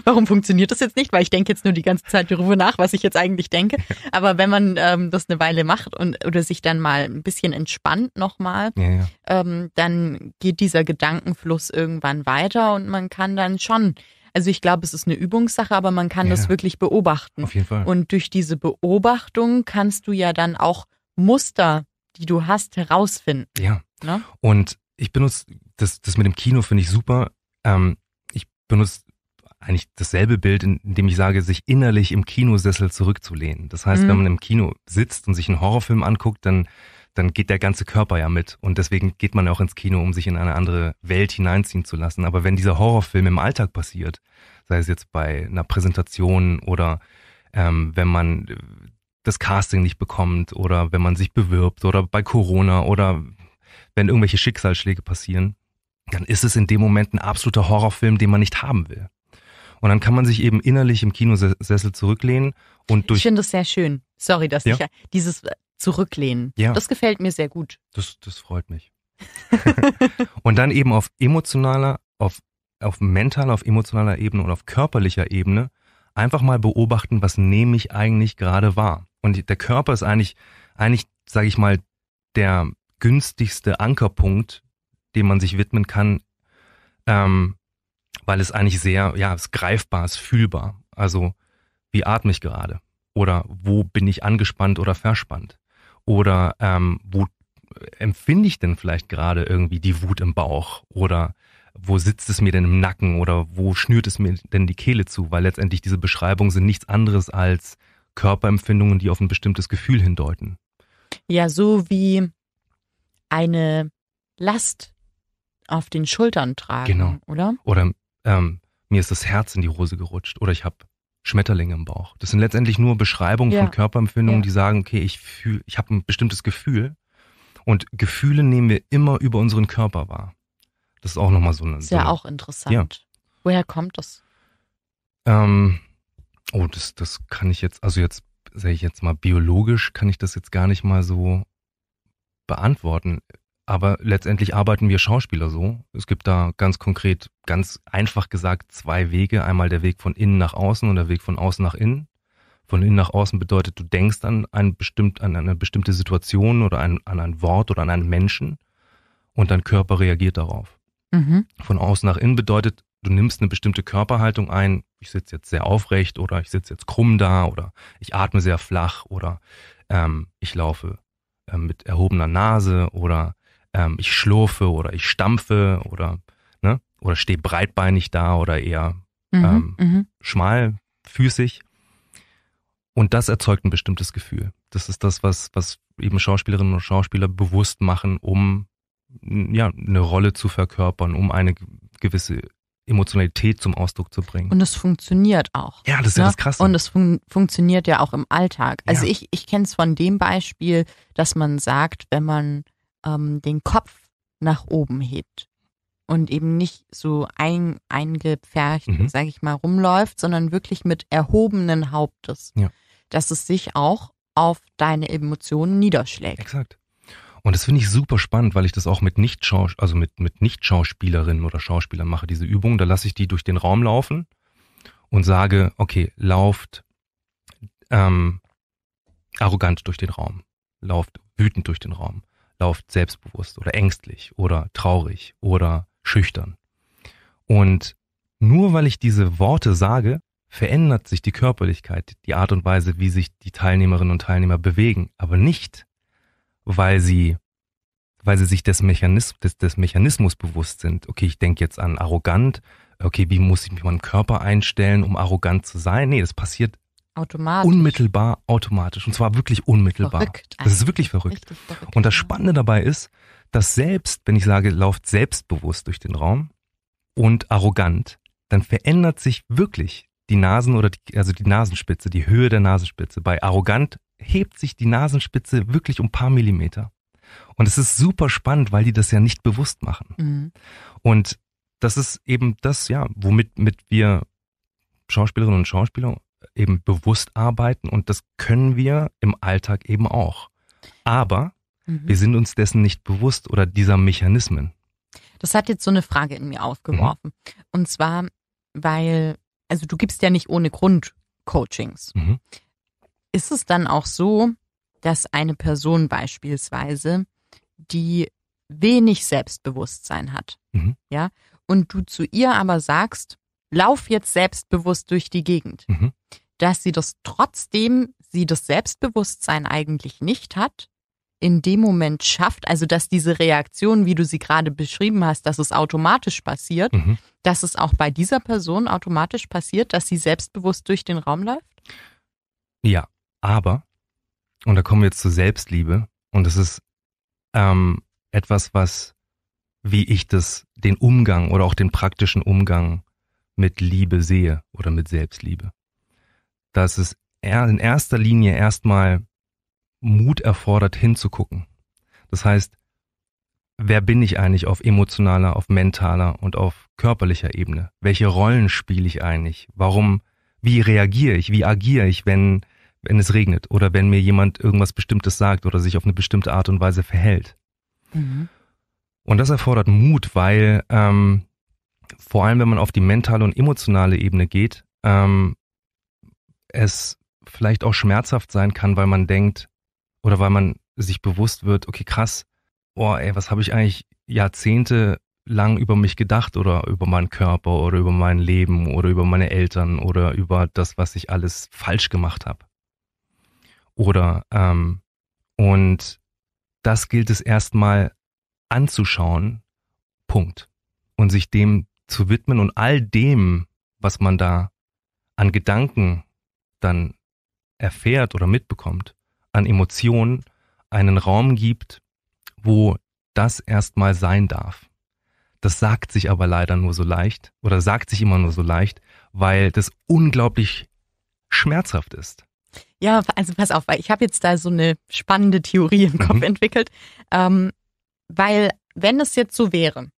Speaker 1: warum funktioniert das jetzt nicht? Weil ich denke jetzt nur die ganze Zeit darüber nach, was ich jetzt eigentlich denke. Aber wenn man ähm, das eine Weile macht und oder sich dann mal ein bisschen entspannt nochmal, ja, ja. ähm, dann geht dieser Gedankenfluss irgendwann weiter und man kann dann schon also ich glaube, es ist eine Übungssache, aber man kann ja, das wirklich beobachten. Auf jeden Fall. Und durch diese Beobachtung kannst du ja dann auch Muster, die du hast, herausfinden.
Speaker 2: Ja. Ne? Und ich benutze, das, das mit dem Kino finde ich super. Ähm, ich benutze eigentlich dasselbe Bild, indem ich sage, sich innerlich im Kinosessel zurückzulehnen. Das heißt, mhm. wenn man im Kino sitzt und sich einen Horrorfilm anguckt, dann, dann geht der ganze Körper ja mit. Und deswegen geht man ja auch ins Kino, um sich in eine andere Welt hineinziehen zu lassen. Aber wenn dieser Horrorfilm im Alltag passiert, sei es jetzt bei einer Präsentation oder ähm, wenn man äh, das Casting nicht bekommt oder wenn man sich bewirbt oder bei Corona oder wenn irgendwelche Schicksalsschläge passieren, dann ist es in dem Moment ein absoluter Horrorfilm, den man nicht haben will. Und dann kann man sich eben innerlich im Kinosessel zurücklehnen und durch. Ich finde
Speaker 1: das sehr schön. Sorry, dass ja? ich äh, dieses äh, Zurücklehnen. Ja. Das gefällt mir sehr gut.
Speaker 2: Das, das freut mich. <laughs> und dann eben auf emotionaler, auf, auf mentaler, auf emotionaler Ebene und auf körperlicher Ebene einfach mal beobachten, was nehme ich eigentlich gerade wahr. Und der Körper ist eigentlich, eigentlich, sage ich mal, der günstigste Ankerpunkt, dem man sich widmen kann, ähm, weil es eigentlich sehr, ja, es ist greifbar, es ist fühlbar. Also, wie atme ich gerade? Oder wo bin ich angespannt oder verspannt? Oder ähm, wo äh, empfinde ich denn vielleicht gerade irgendwie die Wut im Bauch? Oder wo sitzt es mir denn im Nacken? Oder wo schnürt es mir denn die Kehle zu? Weil letztendlich diese Beschreibungen sind nichts anderes als Körperempfindungen, die auf ein bestimmtes Gefühl hindeuten.
Speaker 1: Ja, so wie eine Last auf den Schultern tragen, genau. oder?
Speaker 2: Oder ähm, mir ist das Herz in die Hose gerutscht oder ich habe Schmetterlinge im Bauch. Das sind letztendlich nur Beschreibungen ja. von Körperempfindungen, ja. die sagen, okay, ich fühle, ich habe ein bestimmtes Gefühl und Gefühle nehmen wir immer über unseren Körper wahr. Das ist auch nochmal so eine. Ist so ja auch interessant. Ja.
Speaker 1: Woher kommt das?
Speaker 2: Ähm, oh, das, das kann ich jetzt, also jetzt, sage ich jetzt mal, biologisch kann ich das jetzt gar nicht mal so beantworten. Aber letztendlich arbeiten wir Schauspieler so. Es gibt da ganz konkret, ganz einfach gesagt, zwei Wege. Einmal der Weg von innen nach außen und der Weg von außen nach innen. Von innen nach außen bedeutet, du denkst an, ein bestimmt, an eine bestimmte Situation oder an, an ein Wort oder an einen Menschen und dein Körper reagiert darauf. Mhm. Von außen nach innen bedeutet, du nimmst eine bestimmte Körperhaltung ein. Ich sitze jetzt sehr aufrecht oder ich sitze jetzt krumm da oder ich atme sehr flach oder ähm, ich laufe äh, mit erhobener Nase oder ähm, ich schlurfe oder ich stampfe oder, ne? Oder stehe breitbeinig da oder eher mhm, ähm, mhm. schmalfüßig. Und das erzeugt ein bestimmtes Gefühl. Das ist das, was, was eben Schauspielerinnen und Schauspieler bewusst machen, um ja, eine Rolle zu verkörpern, um eine gewisse Emotionalität zum Ausdruck zu bringen. Und
Speaker 1: es funktioniert auch. Ja, das ist ne? ja das Krasse. Und es fun funktioniert ja auch im Alltag. Also ja. ich, ich kenne es von dem Beispiel, dass man sagt, wenn man ähm, den Kopf nach oben hebt und eben nicht so ein, eingepfercht, mhm. sage ich mal, rumläuft, sondern wirklich mit erhobenen Hauptes, ja. dass es sich auch auf deine Emotionen niederschlägt. Exakt.
Speaker 2: Und das finde ich super spannend, weil ich das auch mit nicht also mit, mit Nicht-Schauspielerinnen oder Schauspielern mache, diese Übung. Da lasse ich die durch den Raum laufen und sage, okay, lauft ähm, arrogant durch den Raum, lauft wütend durch den Raum, lauft selbstbewusst oder ängstlich oder traurig oder schüchtern. Und nur weil ich diese Worte sage, verändert sich die Körperlichkeit, die Art und Weise, wie sich die Teilnehmerinnen und Teilnehmer bewegen, aber nicht weil sie, weil sie sich des, Mechanis des, des Mechanismus bewusst sind. Okay, ich denke jetzt an arrogant. Okay, wie muss ich mich meinen Körper einstellen, um arrogant zu sein? Nee, das passiert automatisch. unmittelbar automatisch. Und zwar wirklich unmittelbar. Verrückt das ist wirklich verrückt. verrückt. Und das Spannende dabei ist, dass selbst, wenn ich sage, lauft selbstbewusst durch den Raum und arrogant, dann verändert sich wirklich die Nasen oder die, also die Nasenspitze, die Höhe der Nasenspitze. Bei arrogant hebt sich die Nasenspitze wirklich um paar Millimeter. Und es ist super spannend, weil die das ja nicht bewusst machen. Mhm. Und das ist eben das, ja, womit mit wir Schauspielerinnen und Schauspieler eben bewusst arbeiten und das können wir im Alltag eben auch. Aber mhm. wir sind uns dessen nicht bewusst oder dieser Mechanismen.
Speaker 1: Das hat jetzt so eine Frage in mir aufgeworfen. Mhm. Und zwar, weil, also du gibst ja nicht ohne Grund Coachings. Mhm. Ist es dann auch so, dass eine Person beispielsweise, die wenig Selbstbewusstsein hat, mhm. ja, und du zu ihr aber sagst, lauf jetzt selbstbewusst durch die Gegend, mhm. dass sie das trotzdem, sie das Selbstbewusstsein eigentlich nicht hat, in dem Moment schafft, also dass diese Reaktion, wie du sie gerade beschrieben hast, dass es automatisch passiert, mhm. dass es auch bei dieser Person automatisch passiert, dass sie selbstbewusst durch den Raum läuft?
Speaker 2: Ja, aber, und da kommen wir jetzt zur Selbstliebe, und das ist ähm, etwas, was, wie ich das, den Umgang oder auch den praktischen Umgang mit Liebe sehe oder mit Selbstliebe. Dass es in erster Linie erstmal Mut erfordert, hinzugucken. Das heißt, wer bin ich eigentlich auf emotionaler, auf mentaler und auf körperlicher Ebene? Welche Rollen spiele ich eigentlich? Warum, wie reagiere ich, wie agiere ich, wenn wenn es regnet oder wenn mir jemand irgendwas Bestimmtes sagt oder sich auf eine bestimmte Art und Weise verhält. Mhm. Und das erfordert Mut, weil ähm, vor allem, wenn man auf die mentale und emotionale Ebene geht, ähm, es vielleicht auch schmerzhaft sein kann, weil man denkt oder weil man sich bewusst wird, okay, krass, oh, ey, was habe ich eigentlich Jahrzehnte lang über mich gedacht oder über meinen Körper oder über mein Leben oder über meine Eltern oder über das, was ich alles falsch gemacht habe. Oder ähm, und das gilt es erstmal anzuschauen, Punkt. Und sich dem zu widmen und all dem, was man da an Gedanken dann erfährt oder mitbekommt, an Emotionen, einen Raum gibt, wo das erstmal sein darf. Das sagt sich aber leider nur so leicht oder sagt sich immer nur so leicht, weil das unglaublich schmerzhaft ist.
Speaker 1: Ja, also pass auf, weil ich habe jetzt da so eine spannende Theorie im Kopf mhm. entwickelt. Ähm, weil, wenn es jetzt so wäre,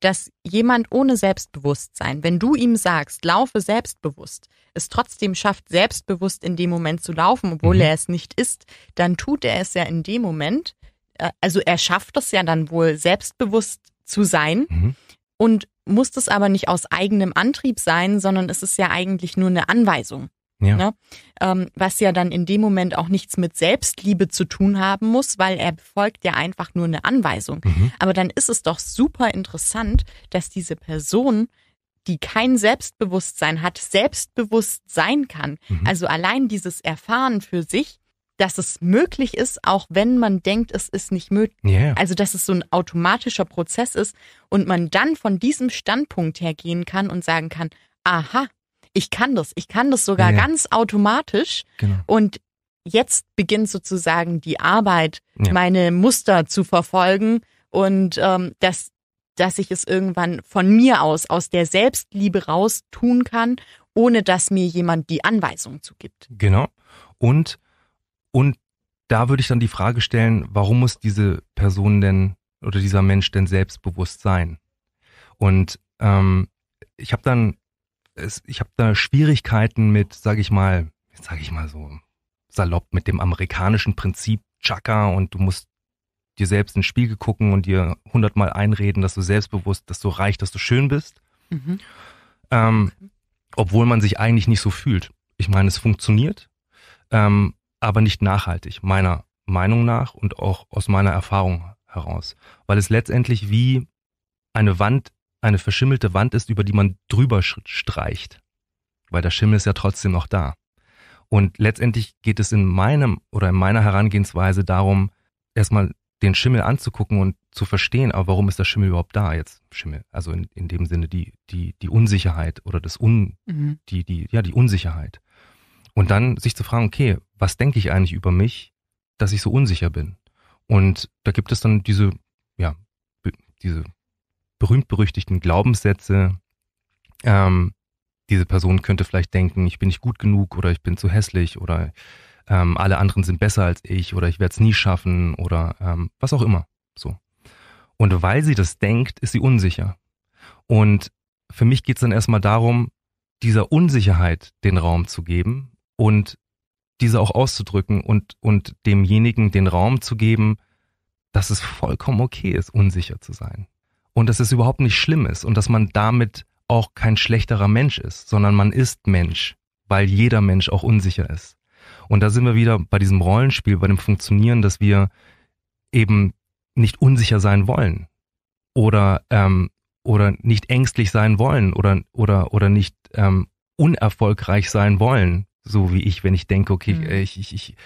Speaker 1: dass jemand ohne Selbstbewusstsein, wenn du ihm sagst, laufe selbstbewusst, es trotzdem schafft, selbstbewusst in dem Moment zu laufen, obwohl mhm. er es nicht ist, dann tut er es ja in dem Moment. Äh, also er schafft es ja dann wohl selbstbewusst zu sein mhm. und muss das aber nicht aus eigenem Antrieb sein, sondern es ist ja eigentlich nur eine Anweisung. Ja. Ne? Ähm, was ja dann in dem Moment auch nichts mit Selbstliebe zu tun haben muss, weil er befolgt ja einfach nur eine Anweisung. Mhm. Aber dann ist es doch super interessant, dass diese Person die kein Selbstbewusstsein hat, selbstbewusst sein kann. Mhm. Also allein dieses Erfahren für sich, dass es möglich ist, auch wenn man denkt, es ist nicht möglich. Yeah. Also dass es so ein automatischer Prozess ist und man dann von diesem Standpunkt her gehen kann und sagen kann, aha, ich kann das, ich kann das sogar ja. ganz automatisch. Genau. Und jetzt beginnt sozusagen die Arbeit, ja. meine Muster zu verfolgen und ähm, dass, dass ich es irgendwann von mir aus, aus der Selbstliebe raus tun kann, ohne dass mir jemand die Anweisung zugibt.
Speaker 2: Genau. Und, und da würde ich dann die Frage stellen, warum muss diese Person denn oder dieser Mensch denn selbstbewusst sein? Und ähm, ich habe dann es, ich habe da Schwierigkeiten mit, sage ich mal, jetzt sage ich mal so salopp mit dem amerikanischen Prinzip Chaka und du musst dir selbst ins Spiegel gucken und dir hundertmal einreden, dass du selbstbewusst, dass du reich, dass du schön bist. Mhm. Ähm, Obwohl man sich eigentlich nicht so fühlt. Ich meine, es funktioniert, ähm, aber nicht nachhaltig, meiner Meinung nach und auch aus meiner Erfahrung heraus. Weil es letztendlich wie eine Wand eine verschimmelte Wand ist, über die man drüber streicht. Weil der Schimmel ist ja trotzdem noch da. Und letztendlich geht es in meinem oder in meiner Herangehensweise darum, erstmal den Schimmel anzugucken und zu verstehen, aber warum ist der Schimmel überhaupt da jetzt? Schimmel, also in, in dem Sinne die, die, die Unsicherheit oder das Un, mhm. die, die, ja, die Unsicherheit. Und dann sich zu fragen, okay, was denke ich eigentlich über mich, dass ich so unsicher bin? Und da gibt es dann diese, ja, diese berühmt-berüchtigten Glaubenssätze, ähm, diese Person könnte vielleicht denken, ich bin nicht gut genug oder ich bin zu hässlich oder ähm, alle anderen sind besser als ich oder ich werde es nie schaffen oder ähm, was auch immer. So. Und weil sie das denkt, ist sie unsicher. Und für mich geht es dann erstmal darum, dieser Unsicherheit den Raum zu geben und diese auch auszudrücken und, und demjenigen den Raum zu geben, dass es vollkommen okay ist, unsicher zu sein und dass es überhaupt nicht schlimm ist und dass man damit auch kein schlechterer Mensch ist, sondern man ist Mensch, weil jeder Mensch auch unsicher ist. Und da sind wir wieder bei diesem Rollenspiel, bei dem Funktionieren, dass wir eben nicht unsicher sein wollen oder ähm, oder nicht ängstlich sein wollen oder oder oder nicht ähm, unerfolgreich sein wollen, so wie ich, wenn ich denke, okay, mhm. Äh, ich, ich, ich,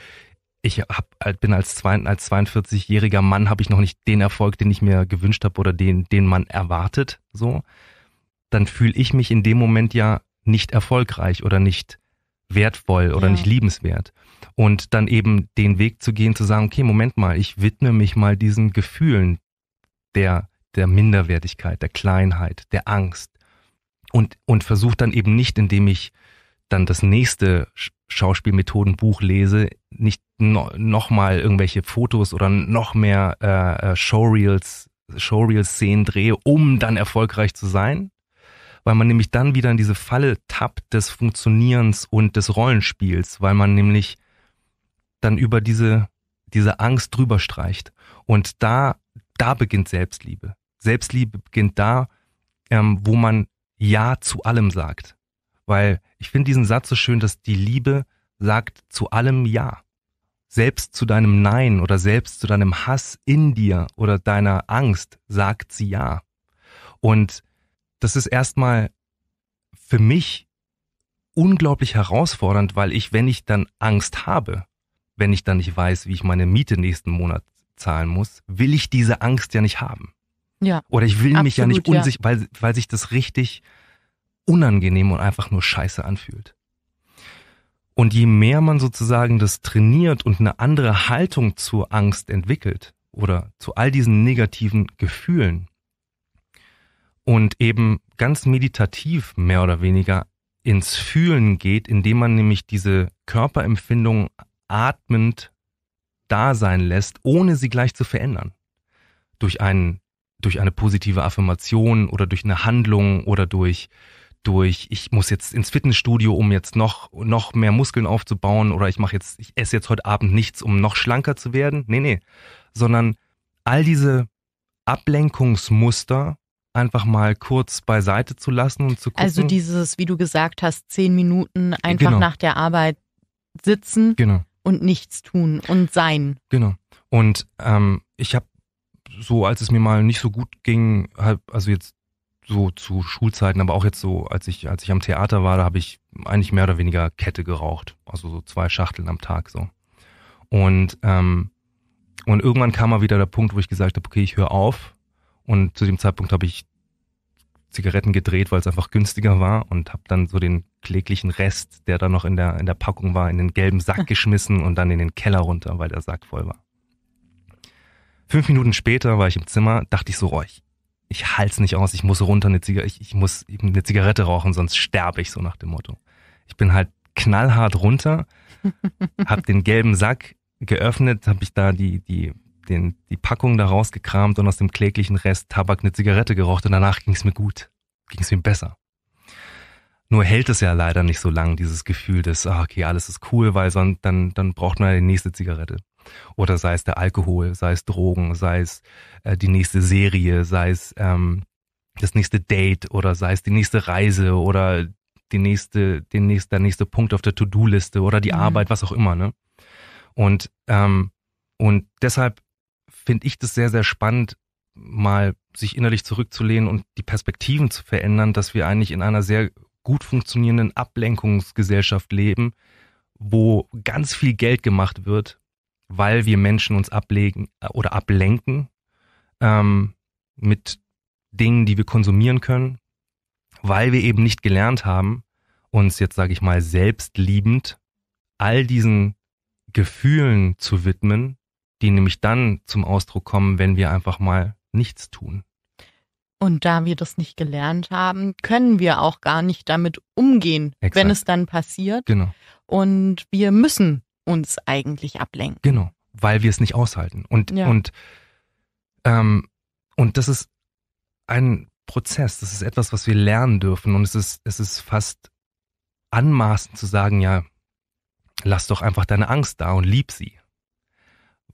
Speaker 2: ich hab, äh, bin als, als 42-jähriger Mann, habe ich noch nicht den Erfolg, den ich mir gewünscht habe oder den, den man erwartet, so, dann fühle ich mich in dem Moment ja nicht erfolgreich oder nicht wertvoll oder ja. nicht liebenswert. Und dann eben den Weg zu gehen, zu sagen, okay, Moment mal, ich widme mich mal diesen Gefühlen der, der Minderwertigkeit, der Kleinheit, der Angst. Und, und versuche dann eben nicht, indem ich dann das nächste Schauspielmethodenbuch lese, nicht no, mal irgendwelche Fotos oder noch mehr äh, äh Showreels, Showreels-Szenen drehe, um dann erfolgreich zu sein, weil man nämlich dann wieder in diese Falle tappt des Funktionierens und des Rollenspiels, weil man nämlich dann über diese, diese Angst drüber streicht. Und da, da beginnt Selbstliebe. Selbstliebe beginnt da, ähm, wo man Ja zu allem sagt. Weil ich finde diesen Satz so schön, dass die Liebe sagt zu allem Ja. Selbst zu deinem Nein oder selbst zu deinem Hass in dir oder deiner Angst sagt sie Ja. Und das ist erstmal für mich unglaublich herausfordernd, weil ich, wenn ich dann Angst habe, wenn ich dann nicht weiß, wie ich meine Miete nächsten Monat zahlen muss, will ich diese Angst ja nicht haben. Ja. Oder ich will absolut, mich ja nicht unsicher, ja. weil, weil sich das richtig unangenehm und einfach nur scheiße anfühlt. Und je mehr man sozusagen das trainiert und eine andere Haltung zur Angst entwickelt oder zu all diesen negativen Gefühlen und eben ganz meditativ mehr oder weniger ins Fühlen geht, indem man nämlich diese Körperempfindung atmend da sein lässt, ohne sie gleich zu verändern. Durch einen durch eine positive Affirmation oder durch eine Handlung oder durch durch, ich muss jetzt ins Fitnessstudio, um jetzt noch, noch mehr Muskeln aufzubauen oder ich mache jetzt, ich esse jetzt heute Abend nichts, um noch schlanker zu werden. Nee, nee. Sondern all diese Ablenkungsmuster einfach mal kurz beiseite zu lassen und zu gucken. Also dieses,
Speaker 1: wie du gesagt hast, zehn Minuten einfach genau. nach der Arbeit sitzen genau. und nichts tun und sein.
Speaker 2: Genau. Und ähm, ich habe so, als es mir mal nicht so gut ging, also jetzt so zu Schulzeiten, aber auch jetzt so, als ich, als ich am Theater war, da habe ich eigentlich mehr oder weniger Kette geraucht. Also so zwei Schachteln am Tag so. Und, ähm, und irgendwann kam mal wieder der Punkt, wo ich gesagt habe, okay, ich höre auf. Und zu dem Zeitpunkt habe ich Zigaretten gedreht, weil es einfach günstiger war und habe dann so den kläglichen Rest, der da noch in der, in der Packung war, in den gelben Sack <laughs> geschmissen und dann in den Keller runter, weil der Sack voll war. Fünf Minuten später war ich im Zimmer, dachte ich so, oh, ich, ich halte es nicht aus, ich muss runter eine ich, ich muss eben eine Zigarette rauchen, sonst sterbe ich so nach dem Motto. Ich bin halt knallhart runter, <laughs> habe den gelben Sack geöffnet, habe ich da die, die, den, die Packung da rausgekramt und aus dem kläglichen Rest Tabak eine Zigarette geraucht und danach ging es mir gut, ging es mir besser. Nur hält es ja leider nicht so lang, dieses Gefühl des, ah, okay, alles ist cool, weil sonst dann, dann braucht man ja die nächste Zigarette. Oder sei es der Alkohol, sei es Drogen, sei es äh, die nächste Serie, sei es ähm, das nächste Date oder sei es die nächste Reise oder die nächste, den nächste, der nächste Punkt auf der To-Do-Liste oder die mhm. Arbeit, was auch immer. Ne? Und, ähm, und deshalb finde ich das sehr, sehr spannend, mal sich innerlich zurückzulehnen und die Perspektiven zu verändern, dass wir eigentlich in einer sehr gut funktionierenden Ablenkungsgesellschaft leben, wo ganz viel Geld gemacht wird weil wir Menschen uns ablegen äh, oder ablenken ähm, mit Dingen, die wir konsumieren können, weil wir eben nicht gelernt haben, uns jetzt sage ich mal selbstliebend all diesen Gefühlen zu widmen, die nämlich dann zum Ausdruck kommen, wenn wir einfach mal nichts tun.
Speaker 1: Und da wir das nicht gelernt haben, können wir auch gar nicht damit umgehen, Exakt. wenn es dann passiert. Genau. Und wir müssen uns eigentlich ablenken. Genau,
Speaker 2: weil wir es nicht aushalten. Und, ja. und, ähm, und das ist ein Prozess, das ist etwas, was wir lernen dürfen. Und es ist, es ist fast anmaßend zu sagen, ja, lass doch einfach deine Angst da und lieb sie.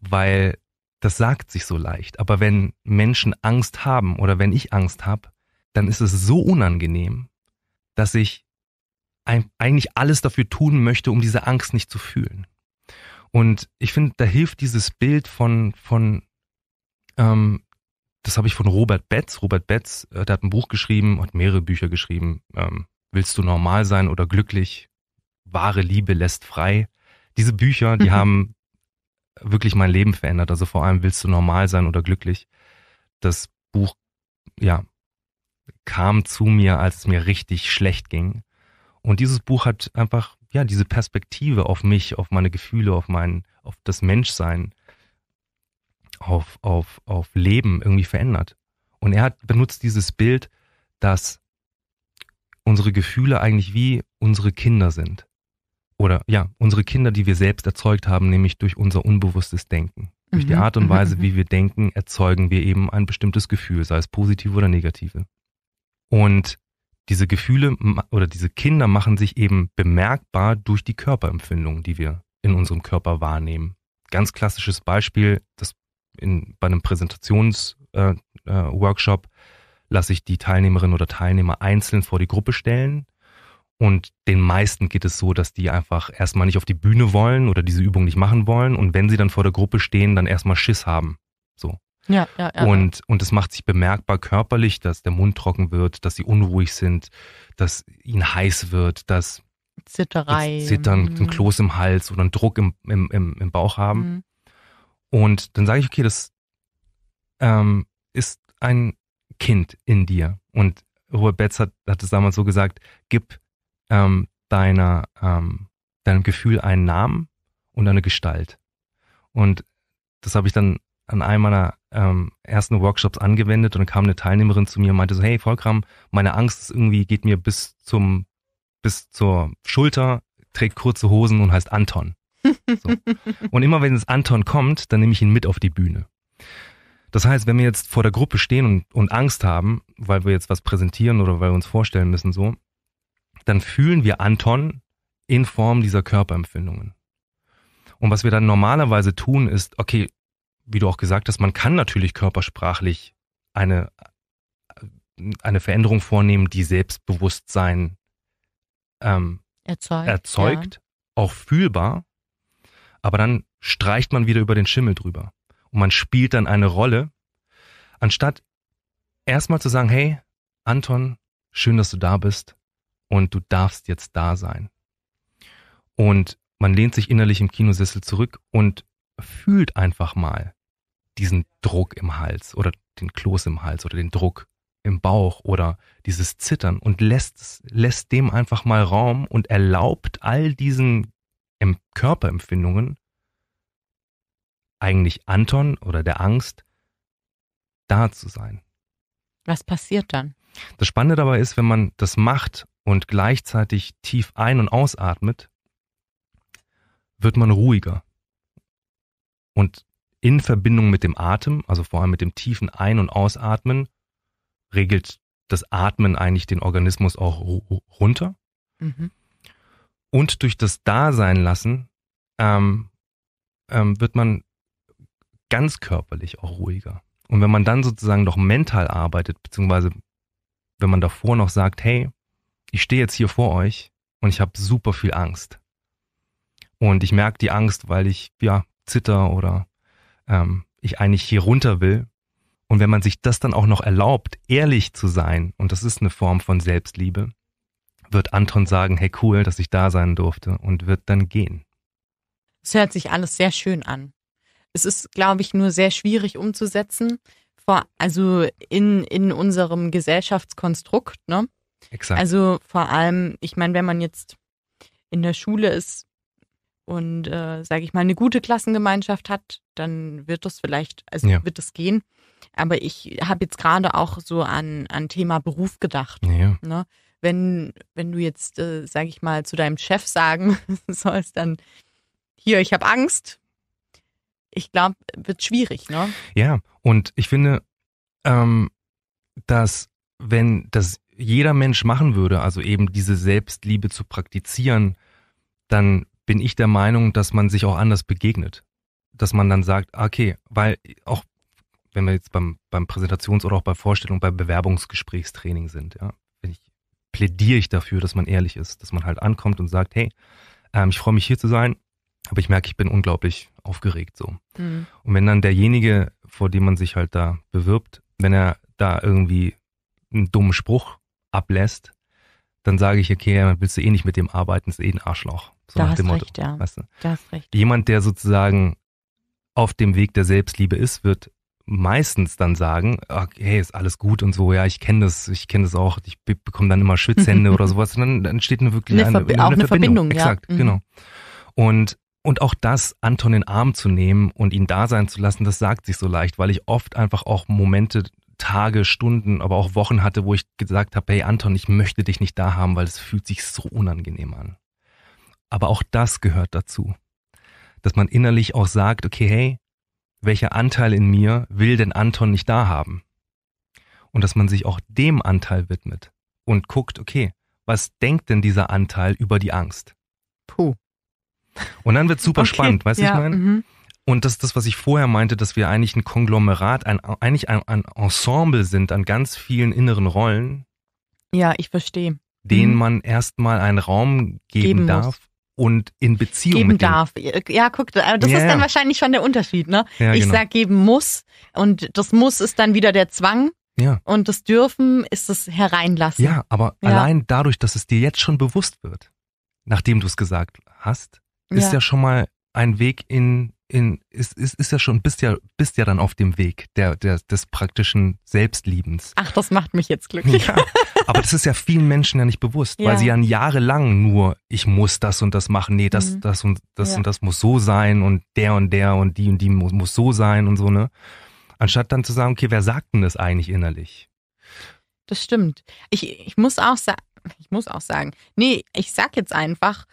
Speaker 2: Weil das sagt sich so leicht. Aber wenn Menschen Angst haben oder wenn ich Angst habe, dann ist es so unangenehm, dass ich eigentlich alles dafür tun möchte, um diese Angst nicht zu fühlen. Und ich finde, da hilft dieses Bild von, von ähm, das habe ich von Robert Betz. Robert Betz, äh, der hat ein Buch geschrieben, hat mehrere Bücher geschrieben. Ähm, Willst du normal sein oder glücklich? Wahre Liebe lässt frei. Diese Bücher, die mhm. haben wirklich mein Leben verändert. Also vor allem Willst du normal sein oder glücklich? Das Buch, ja, kam zu mir, als es mir richtig schlecht ging. Und dieses Buch hat einfach ja, diese Perspektive auf mich, auf meine Gefühle, auf mein, auf das Menschsein, auf, auf, auf Leben irgendwie verändert. Und er hat benutzt dieses Bild, dass unsere Gefühle eigentlich wie unsere Kinder sind. Oder ja, unsere Kinder, die wir selbst erzeugt haben, nämlich durch unser unbewusstes Denken. Durch die mhm. Art und mhm. Weise, mhm. wie wir denken, erzeugen wir eben ein bestimmtes Gefühl, sei es positive oder negative. Und diese Gefühle oder diese Kinder machen sich eben bemerkbar durch die Körperempfindungen, die wir in unserem Körper wahrnehmen. Ganz klassisches Beispiel, das in, bei einem Präsentationsworkshop äh, äh lasse ich die Teilnehmerinnen oder Teilnehmer einzeln vor die Gruppe stellen. Und den meisten geht es so, dass die einfach erstmal nicht auf die Bühne wollen oder diese Übung nicht machen wollen. Und wenn sie dann vor der Gruppe stehen, dann erstmal Schiss haben. So. Ja, ja, ja. Und, und das macht sich bemerkbar körperlich, dass der Mund trocken wird, dass sie unruhig sind, dass ihnen heiß wird, dass Zitterei. Zittern, mhm. ein Kloß im Hals oder einen Druck im, im, im, im Bauch haben. Mhm. Und dann sage ich, okay, das ähm, ist ein Kind in dir. Und Robert Betz hat, hat es damals so gesagt, gib ähm, deiner, ähm, deinem Gefühl einen Namen und eine Gestalt. Und das habe ich dann an einem meiner ähm, ersten Workshops angewendet und dann kam eine Teilnehmerin zu mir und meinte so, hey Volkram, meine Angst ist irgendwie, geht mir bis zum, bis zur Schulter, trägt kurze Hosen und heißt Anton. <laughs> So. und immer wenn es Anton kommt, dann nehme ich ihn mit auf die Bühne. Das heißt, wenn wir jetzt vor der Gruppe stehen und, und Angst haben, weil wir jetzt was präsentieren oder weil wir uns vorstellen müssen so, dann fühlen wir Anton in Form dieser Körperempfindungen. Und was wir dann normalerweise tun, ist, okay, wie du auch gesagt hast, man kann natürlich körpersprachlich eine, eine Veränderung vornehmen, die Selbstbewusstsein ähm,
Speaker 1: erzeugt, erzeugt ja.
Speaker 2: auch fühlbar, aber dann streicht man wieder über den Schimmel drüber und man spielt dann eine Rolle, anstatt erstmal zu sagen, hey, Anton, schön, dass du da bist und du darfst jetzt da sein. Und man lehnt sich innerlich im Kinosessel zurück und fühlt einfach mal, diesen Druck im Hals oder den Kloß im Hals oder den Druck im Bauch oder dieses Zittern und lässt, lässt dem einfach mal Raum und erlaubt all diesen Körperempfindungen eigentlich Anton oder der Angst da zu sein.
Speaker 1: Was passiert dann?
Speaker 2: Das Spannende dabei ist, wenn man das macht und gleichzeitig tief ein- und ausatmet, wird man ruhiger. Und in Verbindung mit dem Atem, also vor allem mit dem tiefen Ein- und Ausatmen, regelt das Atmen eigentlich den Organismus auch runter. Mhm. Und durch das Dasein lassen ähm, ähm, wird man ganz körperlich auch ruhiger. Und wenn man dann sozusagen noch mental arbeitet, beziehungsweise wenn man davor noch sagt, hey, ich stehe jetzt hier vor euch und ich habe super viel Angst. Und ich merke die Angst, weil ich ja zitter oder ähm, ich eigentlich hier runter will. Und wenn man sich das dann auch noch erlaubt, ehrlich zu sein, und das ist eine Form von Selbstliebe, wird Anton sagen, hey cool, dass ich da sein durfte und wird dann gehen.
Speaker 1: Es hört sich alles sehr schön an. Es ist, glaube ich, nur sehr schwierig umzusetzen, vor, also in, in unserem Gesellschaftskonstrukt, ne? Exakt. Also vor allem, ich meine, wenn man jetzt in der Schule ist, und, äh, sage ich mal, eine gute Klassengemeinschaft hat, dann wird das vielleicht, also ja. wird das gehen. Aber ich habe jetzt gerade auch so an, an Thema Beruf gedacht. Ja. Ne? Wenn, wenn du jetzt, äh, sage ich mal, zu deinem Chef sagen <laughs> sollst, dann hier, ich habe Angst. Ich glaube, wird schwierig, ne?
Speaker 2: Ja, und ich finde, ähm, dass wenn das jeder Mensch machen würde, also eben diese Selbstliebe zu praktizieren, dann bin ich der Meinung, dass man sich auch anders begegnet. Dass man dann sagt, ah, okay, weil auch wenn wir jetzt beim, beim Präsentations- oder auch bei Vorstellung, bei Bewerbungsgesprächstraining sind, ja, ich, plädiere ich dafür, dass man ehrlich ist, dass man halt ankommt und sagt, hey, ähm, ich freue mich hier zu sein, aber ich merke, ich bin unglaublich aufgeregt so. Mhm. Und wenn dann derjenige, vor dem man sich halt da bewirbt, wenn er da irgendwie einen dummen Spruch ablässt, dann sage ich, okay, willst du eh nicht mit dem arbeiten, ist eh ein Arschloch. So da hast dem Motto, recht, ja. Weißt du? Da hast recht. Jemand, der sozusagen auf dem Weg der Selbstliebe ist, wird meistens dann sagen, okay, ist alles gut und so, ja, ich kenne das, ich kenne das auch, ich bekomme dann immer Schwitzhände <laughs> oder sowas, dann, dann steht eine wirklich eine, eine, eine, auch eine Verbindung. Verbindung Exakt, ja. Mhm. genau. Und, und auch das, Anton in den Arm zu nehmen und ihn da sein zu lassen, das sagt sich so leicht, weil ich oft einfach auch Momente, Tage, Stunden, aber auch Wochen hatte, wo ich gesagt habe, hey Anton, ich möchte dich nicht da haben, weil es fühlt sich so unangenehm an. Aber auch das gehört dazu. Dass man innerlich auch sagt, okay, hey, welcher Anteil in mir will denn Anton nicht da haben? Und dass man sich auch dem Anteil widmet und guckt, okay, was denkt denn dieser Anteil über die Angst? Puh. Und dann wird super okay. spannend, weißt du, ja, ich meine? Mhm. Und das ist das, was ich vorher meinte, dass wir eigentlich ein Konglomerat, ein, eigentlich ein, ein Ensemble sind an ganz vielen inneren Rollen.
Speaker 1: Ja, ich verstehe.
Speaker 2: Denen mhm. man erstmal einen Raum geben, geben darf, muss und in Beziehung geben mit darf.
Speaker 1: Ja, guck, äh, das ja, ist dann ja. wahrscheinlich schon der Unterschied, ne? Ja, ich genau. sag geben muss und das muss ist dann wieder der Zwang. Ja. Und das dürfen ist das hereinlassen. Ja, aber allein
Speaker 2: dadurch, dass es dir jetzt schon bewusst wird, nachdem du es gesagt hast, ist ja schon mal ein Weg in in, ist, ist, ist ja schon, bist ja, bist ja dann auf dem Weg der, der, des praktischen Selbstliebens. Ach,
Speaker 1: das macht mich jetzt glücklich. Ja,
Speaker 2: aber das ist ja vielen Menschen ja nicht bewusst, ja. weil sie ja jahrelang nur, ich muss das und das machen, nee, das, mhm. das und das ja. und das muss so sein und der und der und die und die muss, muss so sein und so, ne? Anstatt dann zu sagen, okay, wer sagt denn das eigentlich innerlich?
Speaker 1: Das stimmt. Ich, ich muss auch sagen, ich muss auch sagen, nee, ich sag jetzt einfach,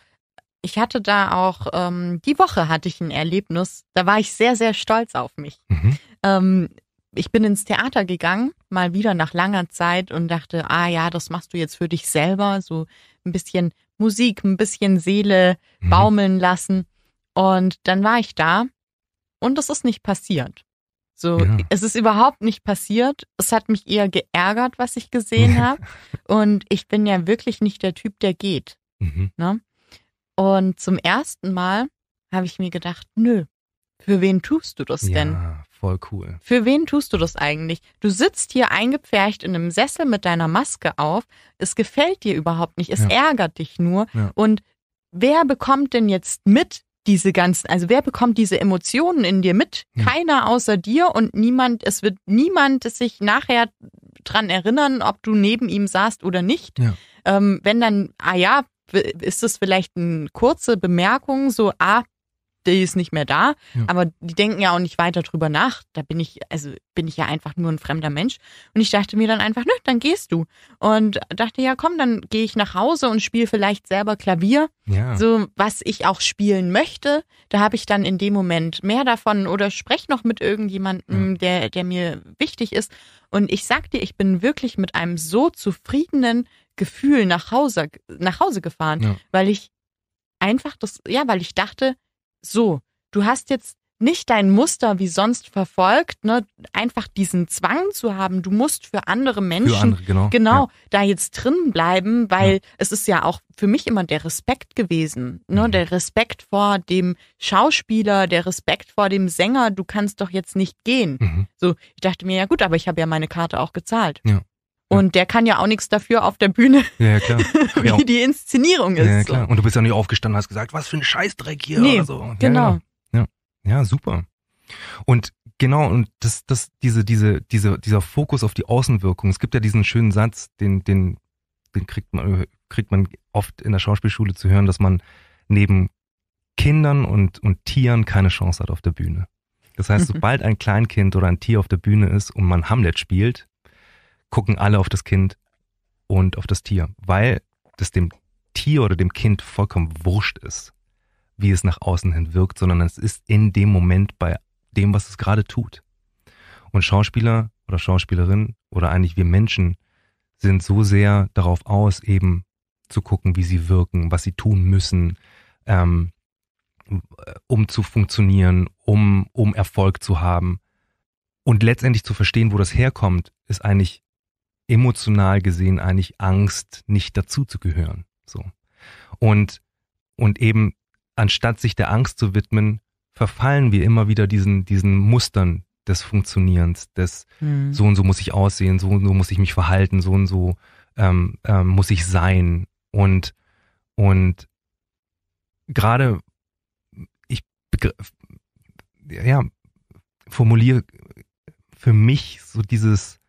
Speaker 1: ich hatte da auch, ähm, die Woche hatte ich ein Erlebnis, da war ich sehr, sehr stolz auf mich. Mhm. Ähm, ich bin ins Theater gegangen, mal wieder nach langer Zeit und dachte, ah ja, das machst du jetzt für dich selber, so ein bisschen Musik, ein bisschen Seele mhm. baumeln lassen. Und dann war ich da und es ist nicht passiert. So, ja. es ist überhaupt nicht passiert. Es hat mich eher geärgert, was ich gesehen <laughs> habe. Und ich bin ja wirklich nicht der Typ, der geht. Mhm. Ne? Und zum ersten Mal habe ich mir gedacht, nö, für wen tust du das denn? Ja,
Speaker 2: voll cool.
Speaker 1: Für wen tust du das eigentlich? Du sitzt hier eingepfercht in einem Sessel mit deiner Maske auf. Es gefällt dir überhaupt nicht. Es ja. ärgert dich nur. Ja. Und wer bekommt denn jetzt mit diese ganzen, also wer bekommt diese Emotionen in dir mit? Ja. Keiner außer dir und niemand, es wird niemand sich nachher dran erinnern, ob du neben ihm saßt oder nicht. Ja. Ähm, wenn dann, ah ja, ist das vielleicht eine kurze Bemerkung, so, ah, die ist nicht mehr da, ja. aber die denken ja auch nicht weiter drüber nach. Da bin ich, also bin ich ja einfach nur ein fremder Mensch. Und ich dachte mir dann einfach, nö, dann gehst du. Und dachte, ja, komm, dann gehe ich nach Hause und spiele vielleicht selber Klavier. Ja. So, was ich auch spielen möchte. Da habe ich dann in dem Moment mehr davon oder spreche noch mit irgendjemandem, ja. der, der mir wichtig ist. Und ich sag dir, ich bin wirklich mit einem so zufriedenen Gefühl nach Hause, nach Hause gefahren, ja. weil ich einfach das, ja, weil ich dachte, so, du hast jetzt nicht dein Muster wie sonst verfolgt, ne, einfach diesen Zwang zu haben, du musst für andere Menschen für andere, genau, genau ja. da jetzt drin bleiben, weil ja. es ist ja auch für mich immer der Respekt gewesen, ne, mhm. der Respekt vor dem Schauspieler, der Respekt vor dem Sänger, du kannst doch jetzt nicht gehen. Mhm. So, ich dachte mir ja gut, aber ich habe ja meine Karte auch gezahlt. Ja. Und der kann ja auch nichts dafür auf der Bühne,
Speaker 2: ja, klar. <laughs> wie ja. die Inszenierung ist. Ja, klar. Und du bist ja nicht aufgestanden und hast gesagt, was für ein Scheißdreck hier nee, oder so. Genau. Ja, ja, super. Und genau, und das, das, diese, diese, diese, dieser Fokus auf die Außenwirkung. Es gibt ja diesen schönen Satz, den, den, den kriegt man, kriegt man oft in der Schauspielschule zu hören, dass man neben Kindern und, und Tieren keine Chance hat auf der Bühne. Das heißt, mhm. sobald ein Kleinkind oder ein Tier auf der Bühne ist und man Hamlet spielt, gucken alle auf das Kind und auf das Tier, weil das dem Tier oder dem Kind vollkommen wurscht ist, wie es nach außen hin wirkt, sondern es ist in dem Moment bei dem, was es gerade tut. Und Schauspieler oder Schauspielerin oder eigentlich wir Menschen sind so sehr darauf aus, eben zu gucken, wie sie wirken, was sie tun müssen, ähm, um zu funktionieren, um, um Erfolg zu haben. Und letztendlich zu verstehen, wo das herkommt, ist eigentlich emotional gesehen eigentlich Angst, nicht dazuzugehören. So. Und, und eben, anstatt sich der Angst zu widmen, verfallen wir immer wieder diesen, diesen Mustern des Funktionierens, des mhm. so und so muss ich aussehen, so und so muss ich mich verhalten, so und so ähm, ähm, muss ich sein. Und, und gerade ich ja, formuliere für mich so dieses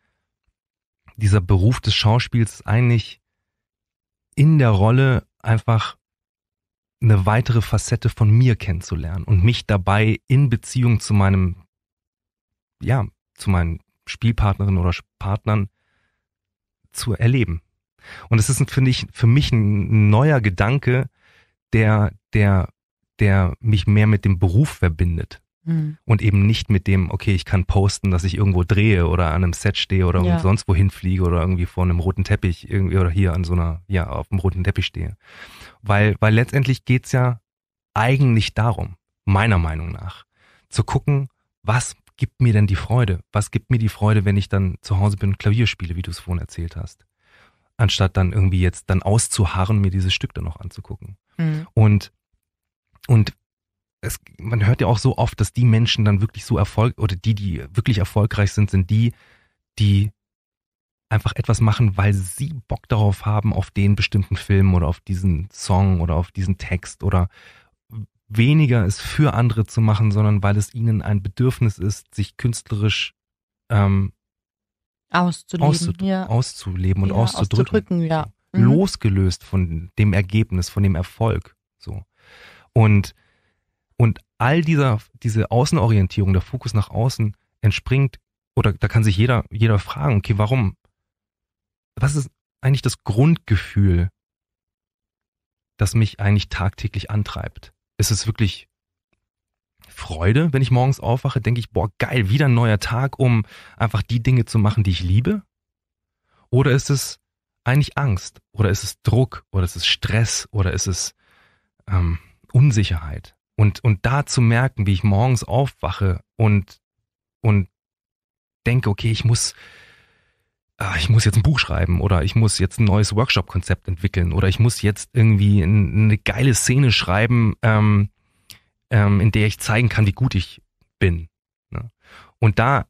Speaker 2: dieser Beruf des Schauspiels eigentlich in der Rolle einfach eine weitere Facette von mir kennenzulernen und mich dabei in Beziehung zu meinem, ja, zu meinen Spielpartnerinnen oder Partnern zu erleben. Und es ist, finde ich, für mich ein neuer Gedanke, der, der, der mich mehr mit dem Beruf verbindet. Mhm. Und eben nicht mit dem, okay, ich kann posten, dass ich irgendwo drehe oder an einem Set stehe oder ja. sonst wohin fliege oder irgendwie vor einem roten Teppich irgendwie oder hier an so einer, ja, auf einem roten Teppich stehe. Weil, weil letztendlich geht's ja eigentlich darum, meiner Meinung nach, zu gucken, was gibt mir denn die Freude? Was gibt mir die Freude, wenn ich dann zu Hause bin und Klavier spiele, wie du es vorhin erzählt hast? Anstatt dann irgendwie jetzt dann auszuharren, mir dieses Stück dann noch anzugucken. Mhm. Und, und es, man hört ja auch so oft, dass die Menschen dann wirklich so Erfolg oder die, die wirklich erfolgreich sind, sind die, die einfach etwas machen, weil sie Bock darauf haben, auf den bestimmten Film oder auf diesen Song oder auf diesen Text oder weniger es für andere zu machen, sondern weil es ihnen ein Bedürfnis ist, sich künstlerisch ähm, auszuleben, auszu ja. auszuleben und ja, auszudrücken. auszudrücken ja. mhm. Losgelöst von dem Ergebnis, von dem Erfolg. So. Und und all dieser, diese Außenorientierung, der Fokus nach außen entspringt, oder da kann sich jeder, jeder fragen, okay, warum? Was ist eigentlich das Grundgefühl, das mich eigentlich tagtäglich antreibt? Ist es wirklich Freude, wenn ich morgens aufwache, denke ich, boah, geil, wieder ein neuer Tag, um einfach die Dinge zu machen, die ich liebe? Oder ist es eigentlich Angst? Oder ist es Druck? Oder ist es Stress? Oder ist es ähm, Unsicherheit? Und, und da zu merken, wie ich morgens aufwache und, und denke, okay, ich muss, ah, ich muss jetzt ein Buch schreiben oder ich muss jetzt ein neues Workshop-Konzept entwickeln oder ich muss jetzt irgendwie eine geile Szene schreiben, ähm, ähm, in der ich zeigen kann, wie gut ich bin. Ne? Und da,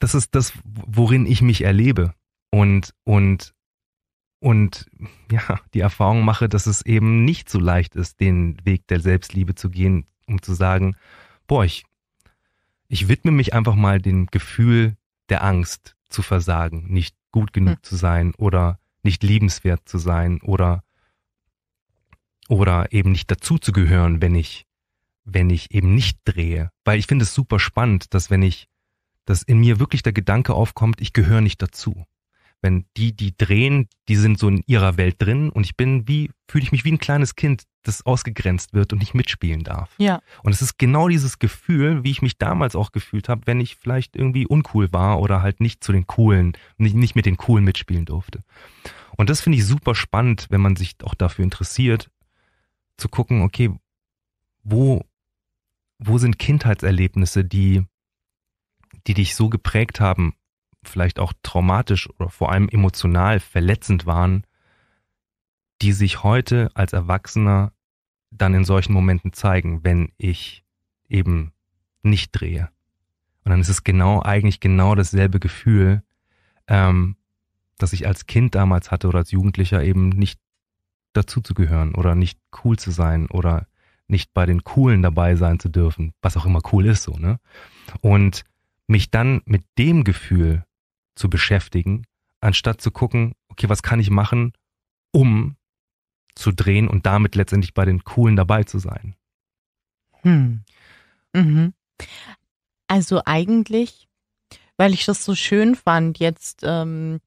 Speaker 2: das ist das, worin ich mich erlebe. Und, und und ja, die Erfahrung mache, dass es eben nicht so leicht ist, den Weg der Selbstliebe zu gehen, um zu sagen, boah, ich, ich widme mich einfach mal dem Gefühl der Angst zu versagen, nicht gut genug hm. zu sein oder nicht liebenswert zu sein oder oder eben nicht dazu zu gehören, wenn ich wenn ich eben nicht drehe, weil ich finde es super spannend, dass wenn ich dass in mir wirklich der Gedanke aufkommt, ich gehöre nicht dazu wenn die, die drehen, die sind so in ihrer Welt drin und ich bin wie, fühle ich mich wie ein kleines Kind, das ausgegrenzt wird und nicht mitspielen darf. Ja. Und es ist genau dieses Gefühl, wie ich mich damals auch gefühlt habe, wenn ich vielleicht irgendwie uncool war oder halt nicht zu den Coolen, nicht, nicht mit den Coolen mitspielen durfte. Und das finde ich super spannend, wenn man sich auch dafür interessiert, zu gucken, okay, wo, wo sind Kindheitserlebnisse, die, die dich so geprägt haben, vielleicht auch traumatisch oder vor allem emotional verletzend waren, die sich heute als Erwachsener dann in solchen Momenten zeigen, wenn ich eben nicht drehe. Und dann ist es genau, eigentlich genau dasselbe Gefühl, ähm, dass ich als Kind damals hatte oder als Jugendlicher eben nicht dazu zu gehören oder nicht cool zu sein oder nicht bei den Coolen dabei sein zu dürfen, was auch immer cool ist, so, ne? Und mich dann mit dem Gefühl zu beschäftigen, anstatt zu gucken, okay, was kann ich machen, um zu drehen und damit letztendlich bei den Coolen dabei zu sein. Hm.
Speaker 1: Mhm. Also eigentlich, weil ich das so schön fand, jetzt ähm,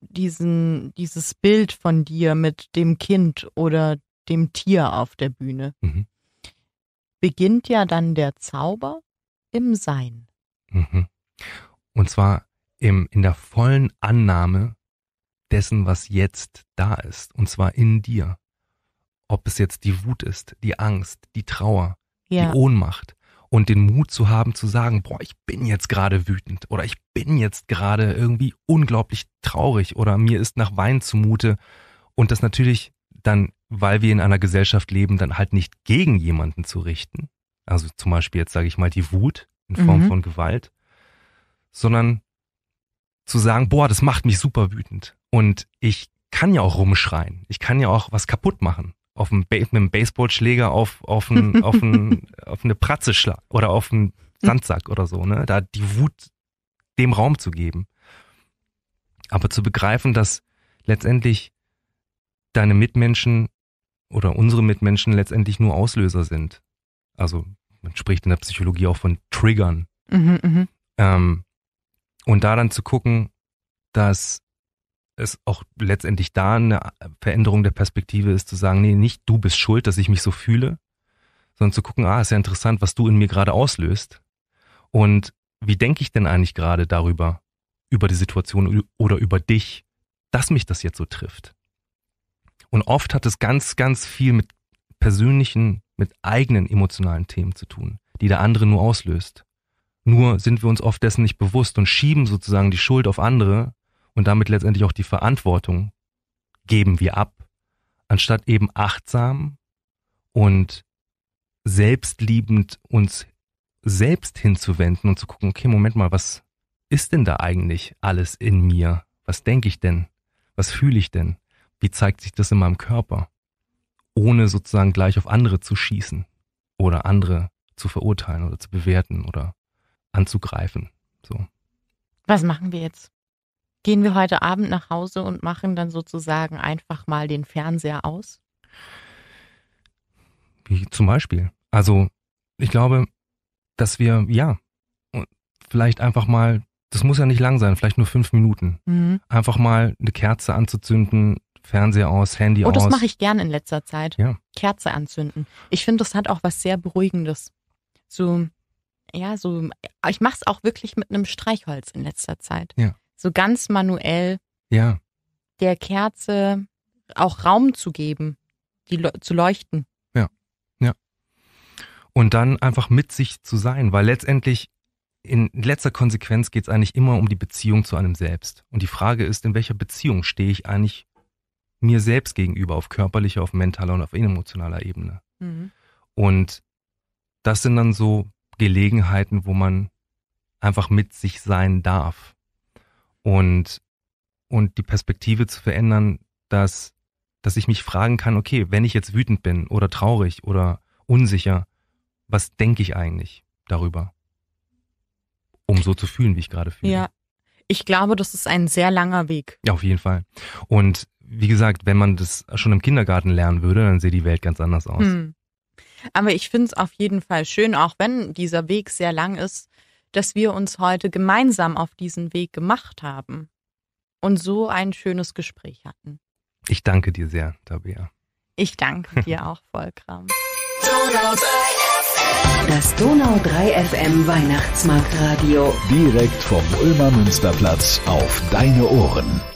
Speaker 1: diesen, dieses Bild von dir mit dem Kind oder dem Tier auf der Bühne, mhm. beginnt ja dann der Zauber im Sein.
Speaker 2: Mhm. Und zwar im, in der vollen Annahme dessen, was jetzt da ist, und zwar in dir. Ob es jetzt die Wut ist, die Angst, die Trauer, ja. die Ohnmacht und den Mut zu haben zu sagen, boah, ich bin jetzt gerade wütend oder ich bin jetzt gerade irgendwie unglaublich traurig oder mir ist nach Wein zumute und das natürlich dann, weil wir in einer Gesellschaft leben, dann halt nicht gegen jemanden zu richten, also zum Beispiel jetzt sage ich mal die Wut in Form mhm. von Gewalt, sondern zu sagen, boah, das macht mich super wütend. Und ich kann ja auch rumschreien. Ich kann ja auch was kaputt machen. Auf einem mit einem Baseballschläger auf, auf, ein, <laughs> auf, ein, auf eine Pratze schlagen oder auf einen Sandsack oder so, ne? Da die Wut dem Raum zu geben. Aber zu begreifen, dass letztendlich deine Mitmenschen oder unsere Mitmenschen letztendlich nur Auslöser sind. Also man spricht in der Psychologie auch von Triggern. Mhm, mh. ähm, und da dann zu gucken, dass es auch letztendlich da eine Veränderung der Perspektive ist, zu sagen, nee, nicht du bist schuld, dass ich mich so fühle, sondern zu gucken, ah, ist ja interessant, was du in mir gerade auslöst. Und wie denke ich denn eigentlich gerade darüber, über die Situation oder über dich, dass mich das jetzt so trifft? Und oft hat es ganz, ganz viel mit persönlichen, mit eigenen emotionalen Themen zu tun, die der andere nur auslöst. Nur sind wir uns oft dessen nicht bewusst und schieben sozusagen die Schuld auf andere und damit letztendlich auch die Verantwortung geben wir ab, anstatt eben achtsam und selbstliebend uns selbst hinzuwenden und zu gucken, okay, Moment mal, was ist denn da eigentlich alles in mir? Was denke ich denn? Was fühle ich denn? Wie zeigt sich das in meinem Körper? Ohne sozusagen gleich auf andere zu schießen oder andere zu verurteilen oder zu bewerten oder anzugreifen. So.
Speaker 1: Was machen wir jetzt? Gehen wir heute Abend nach Hause und machen dann sozusagen einfach mal den Fernseher
Speaker 2: aus? Wie zum Beispiel. Also, ich glaube, dass wir, ja, vielleicht einfach mal, das muss ja nicht lang sein, vielleicht nur fünf Minuten. Mhm. Einfach mal eine Kerze anzuzünden, Fernseher aus, Handy oh, aus. Oh, das mache
Speaker 1: ich gern in letzter Zeit. Ja. Kerze anzünden. Ich finde, das hat auch was sehr Beruhigendes. So, eher so, ich mache es auch wirklich mit einem Streichholz in letzter Zeit. Ja. So ganz manuell. Ja. Der Kerze auch Raum zu geben, die le zu leuchten.
Speaker 2: Ja. Ja. Und dann einfach mit sich zu sein, weil letztendlich in letzter Konsequenz geht es eigentlich immer um die Beziehung zu einem selbst. Und die Frage ist, in welcher Beziehung stehe ich eigentlich mir selbst gegenüber auf körperlicher, auf mentaler und auf emotionaler Ebene? Mhm. Und das sind dann so Gelegenheiten, wo man einfach mit sich sein darf. Und, und die Perspektive zu verändern, dass, dass ich mich fragen kann, okay, wenn ich jetzt wütend bin oder traurig oder unsicher, was denke ich eigentlich darüber? Um so zu fühlen, wie ich gerade fühle.
Speaker 1: Ja, ich glaube, das ist ein sehr langer Weg.
Speaker 2: Ja, auf jeden Fall. Und wie gesagt, wenn man das schon im Kindergarten lernen würde, dann sähe die Welt ganz anders aus.
Speaker 1: Hm. Aber ich finde es auf jeden Fall schön, auch wenn dieser Weg sehr lang ist, dass wir uns heute gemeinsam auf diesen Weg gemacht haben und so ein schönes Gespräch hatten.
Speaker 2: Ich danke dir sehr, Tabea.
Speaker 1: Ich danke dir auch, <laughs> Volkram. Das Donau
Speaker 2: 3 FM Weihnachtsmarktradio. Direkt vom Ulmer Münsterplatz auf deine Ohren.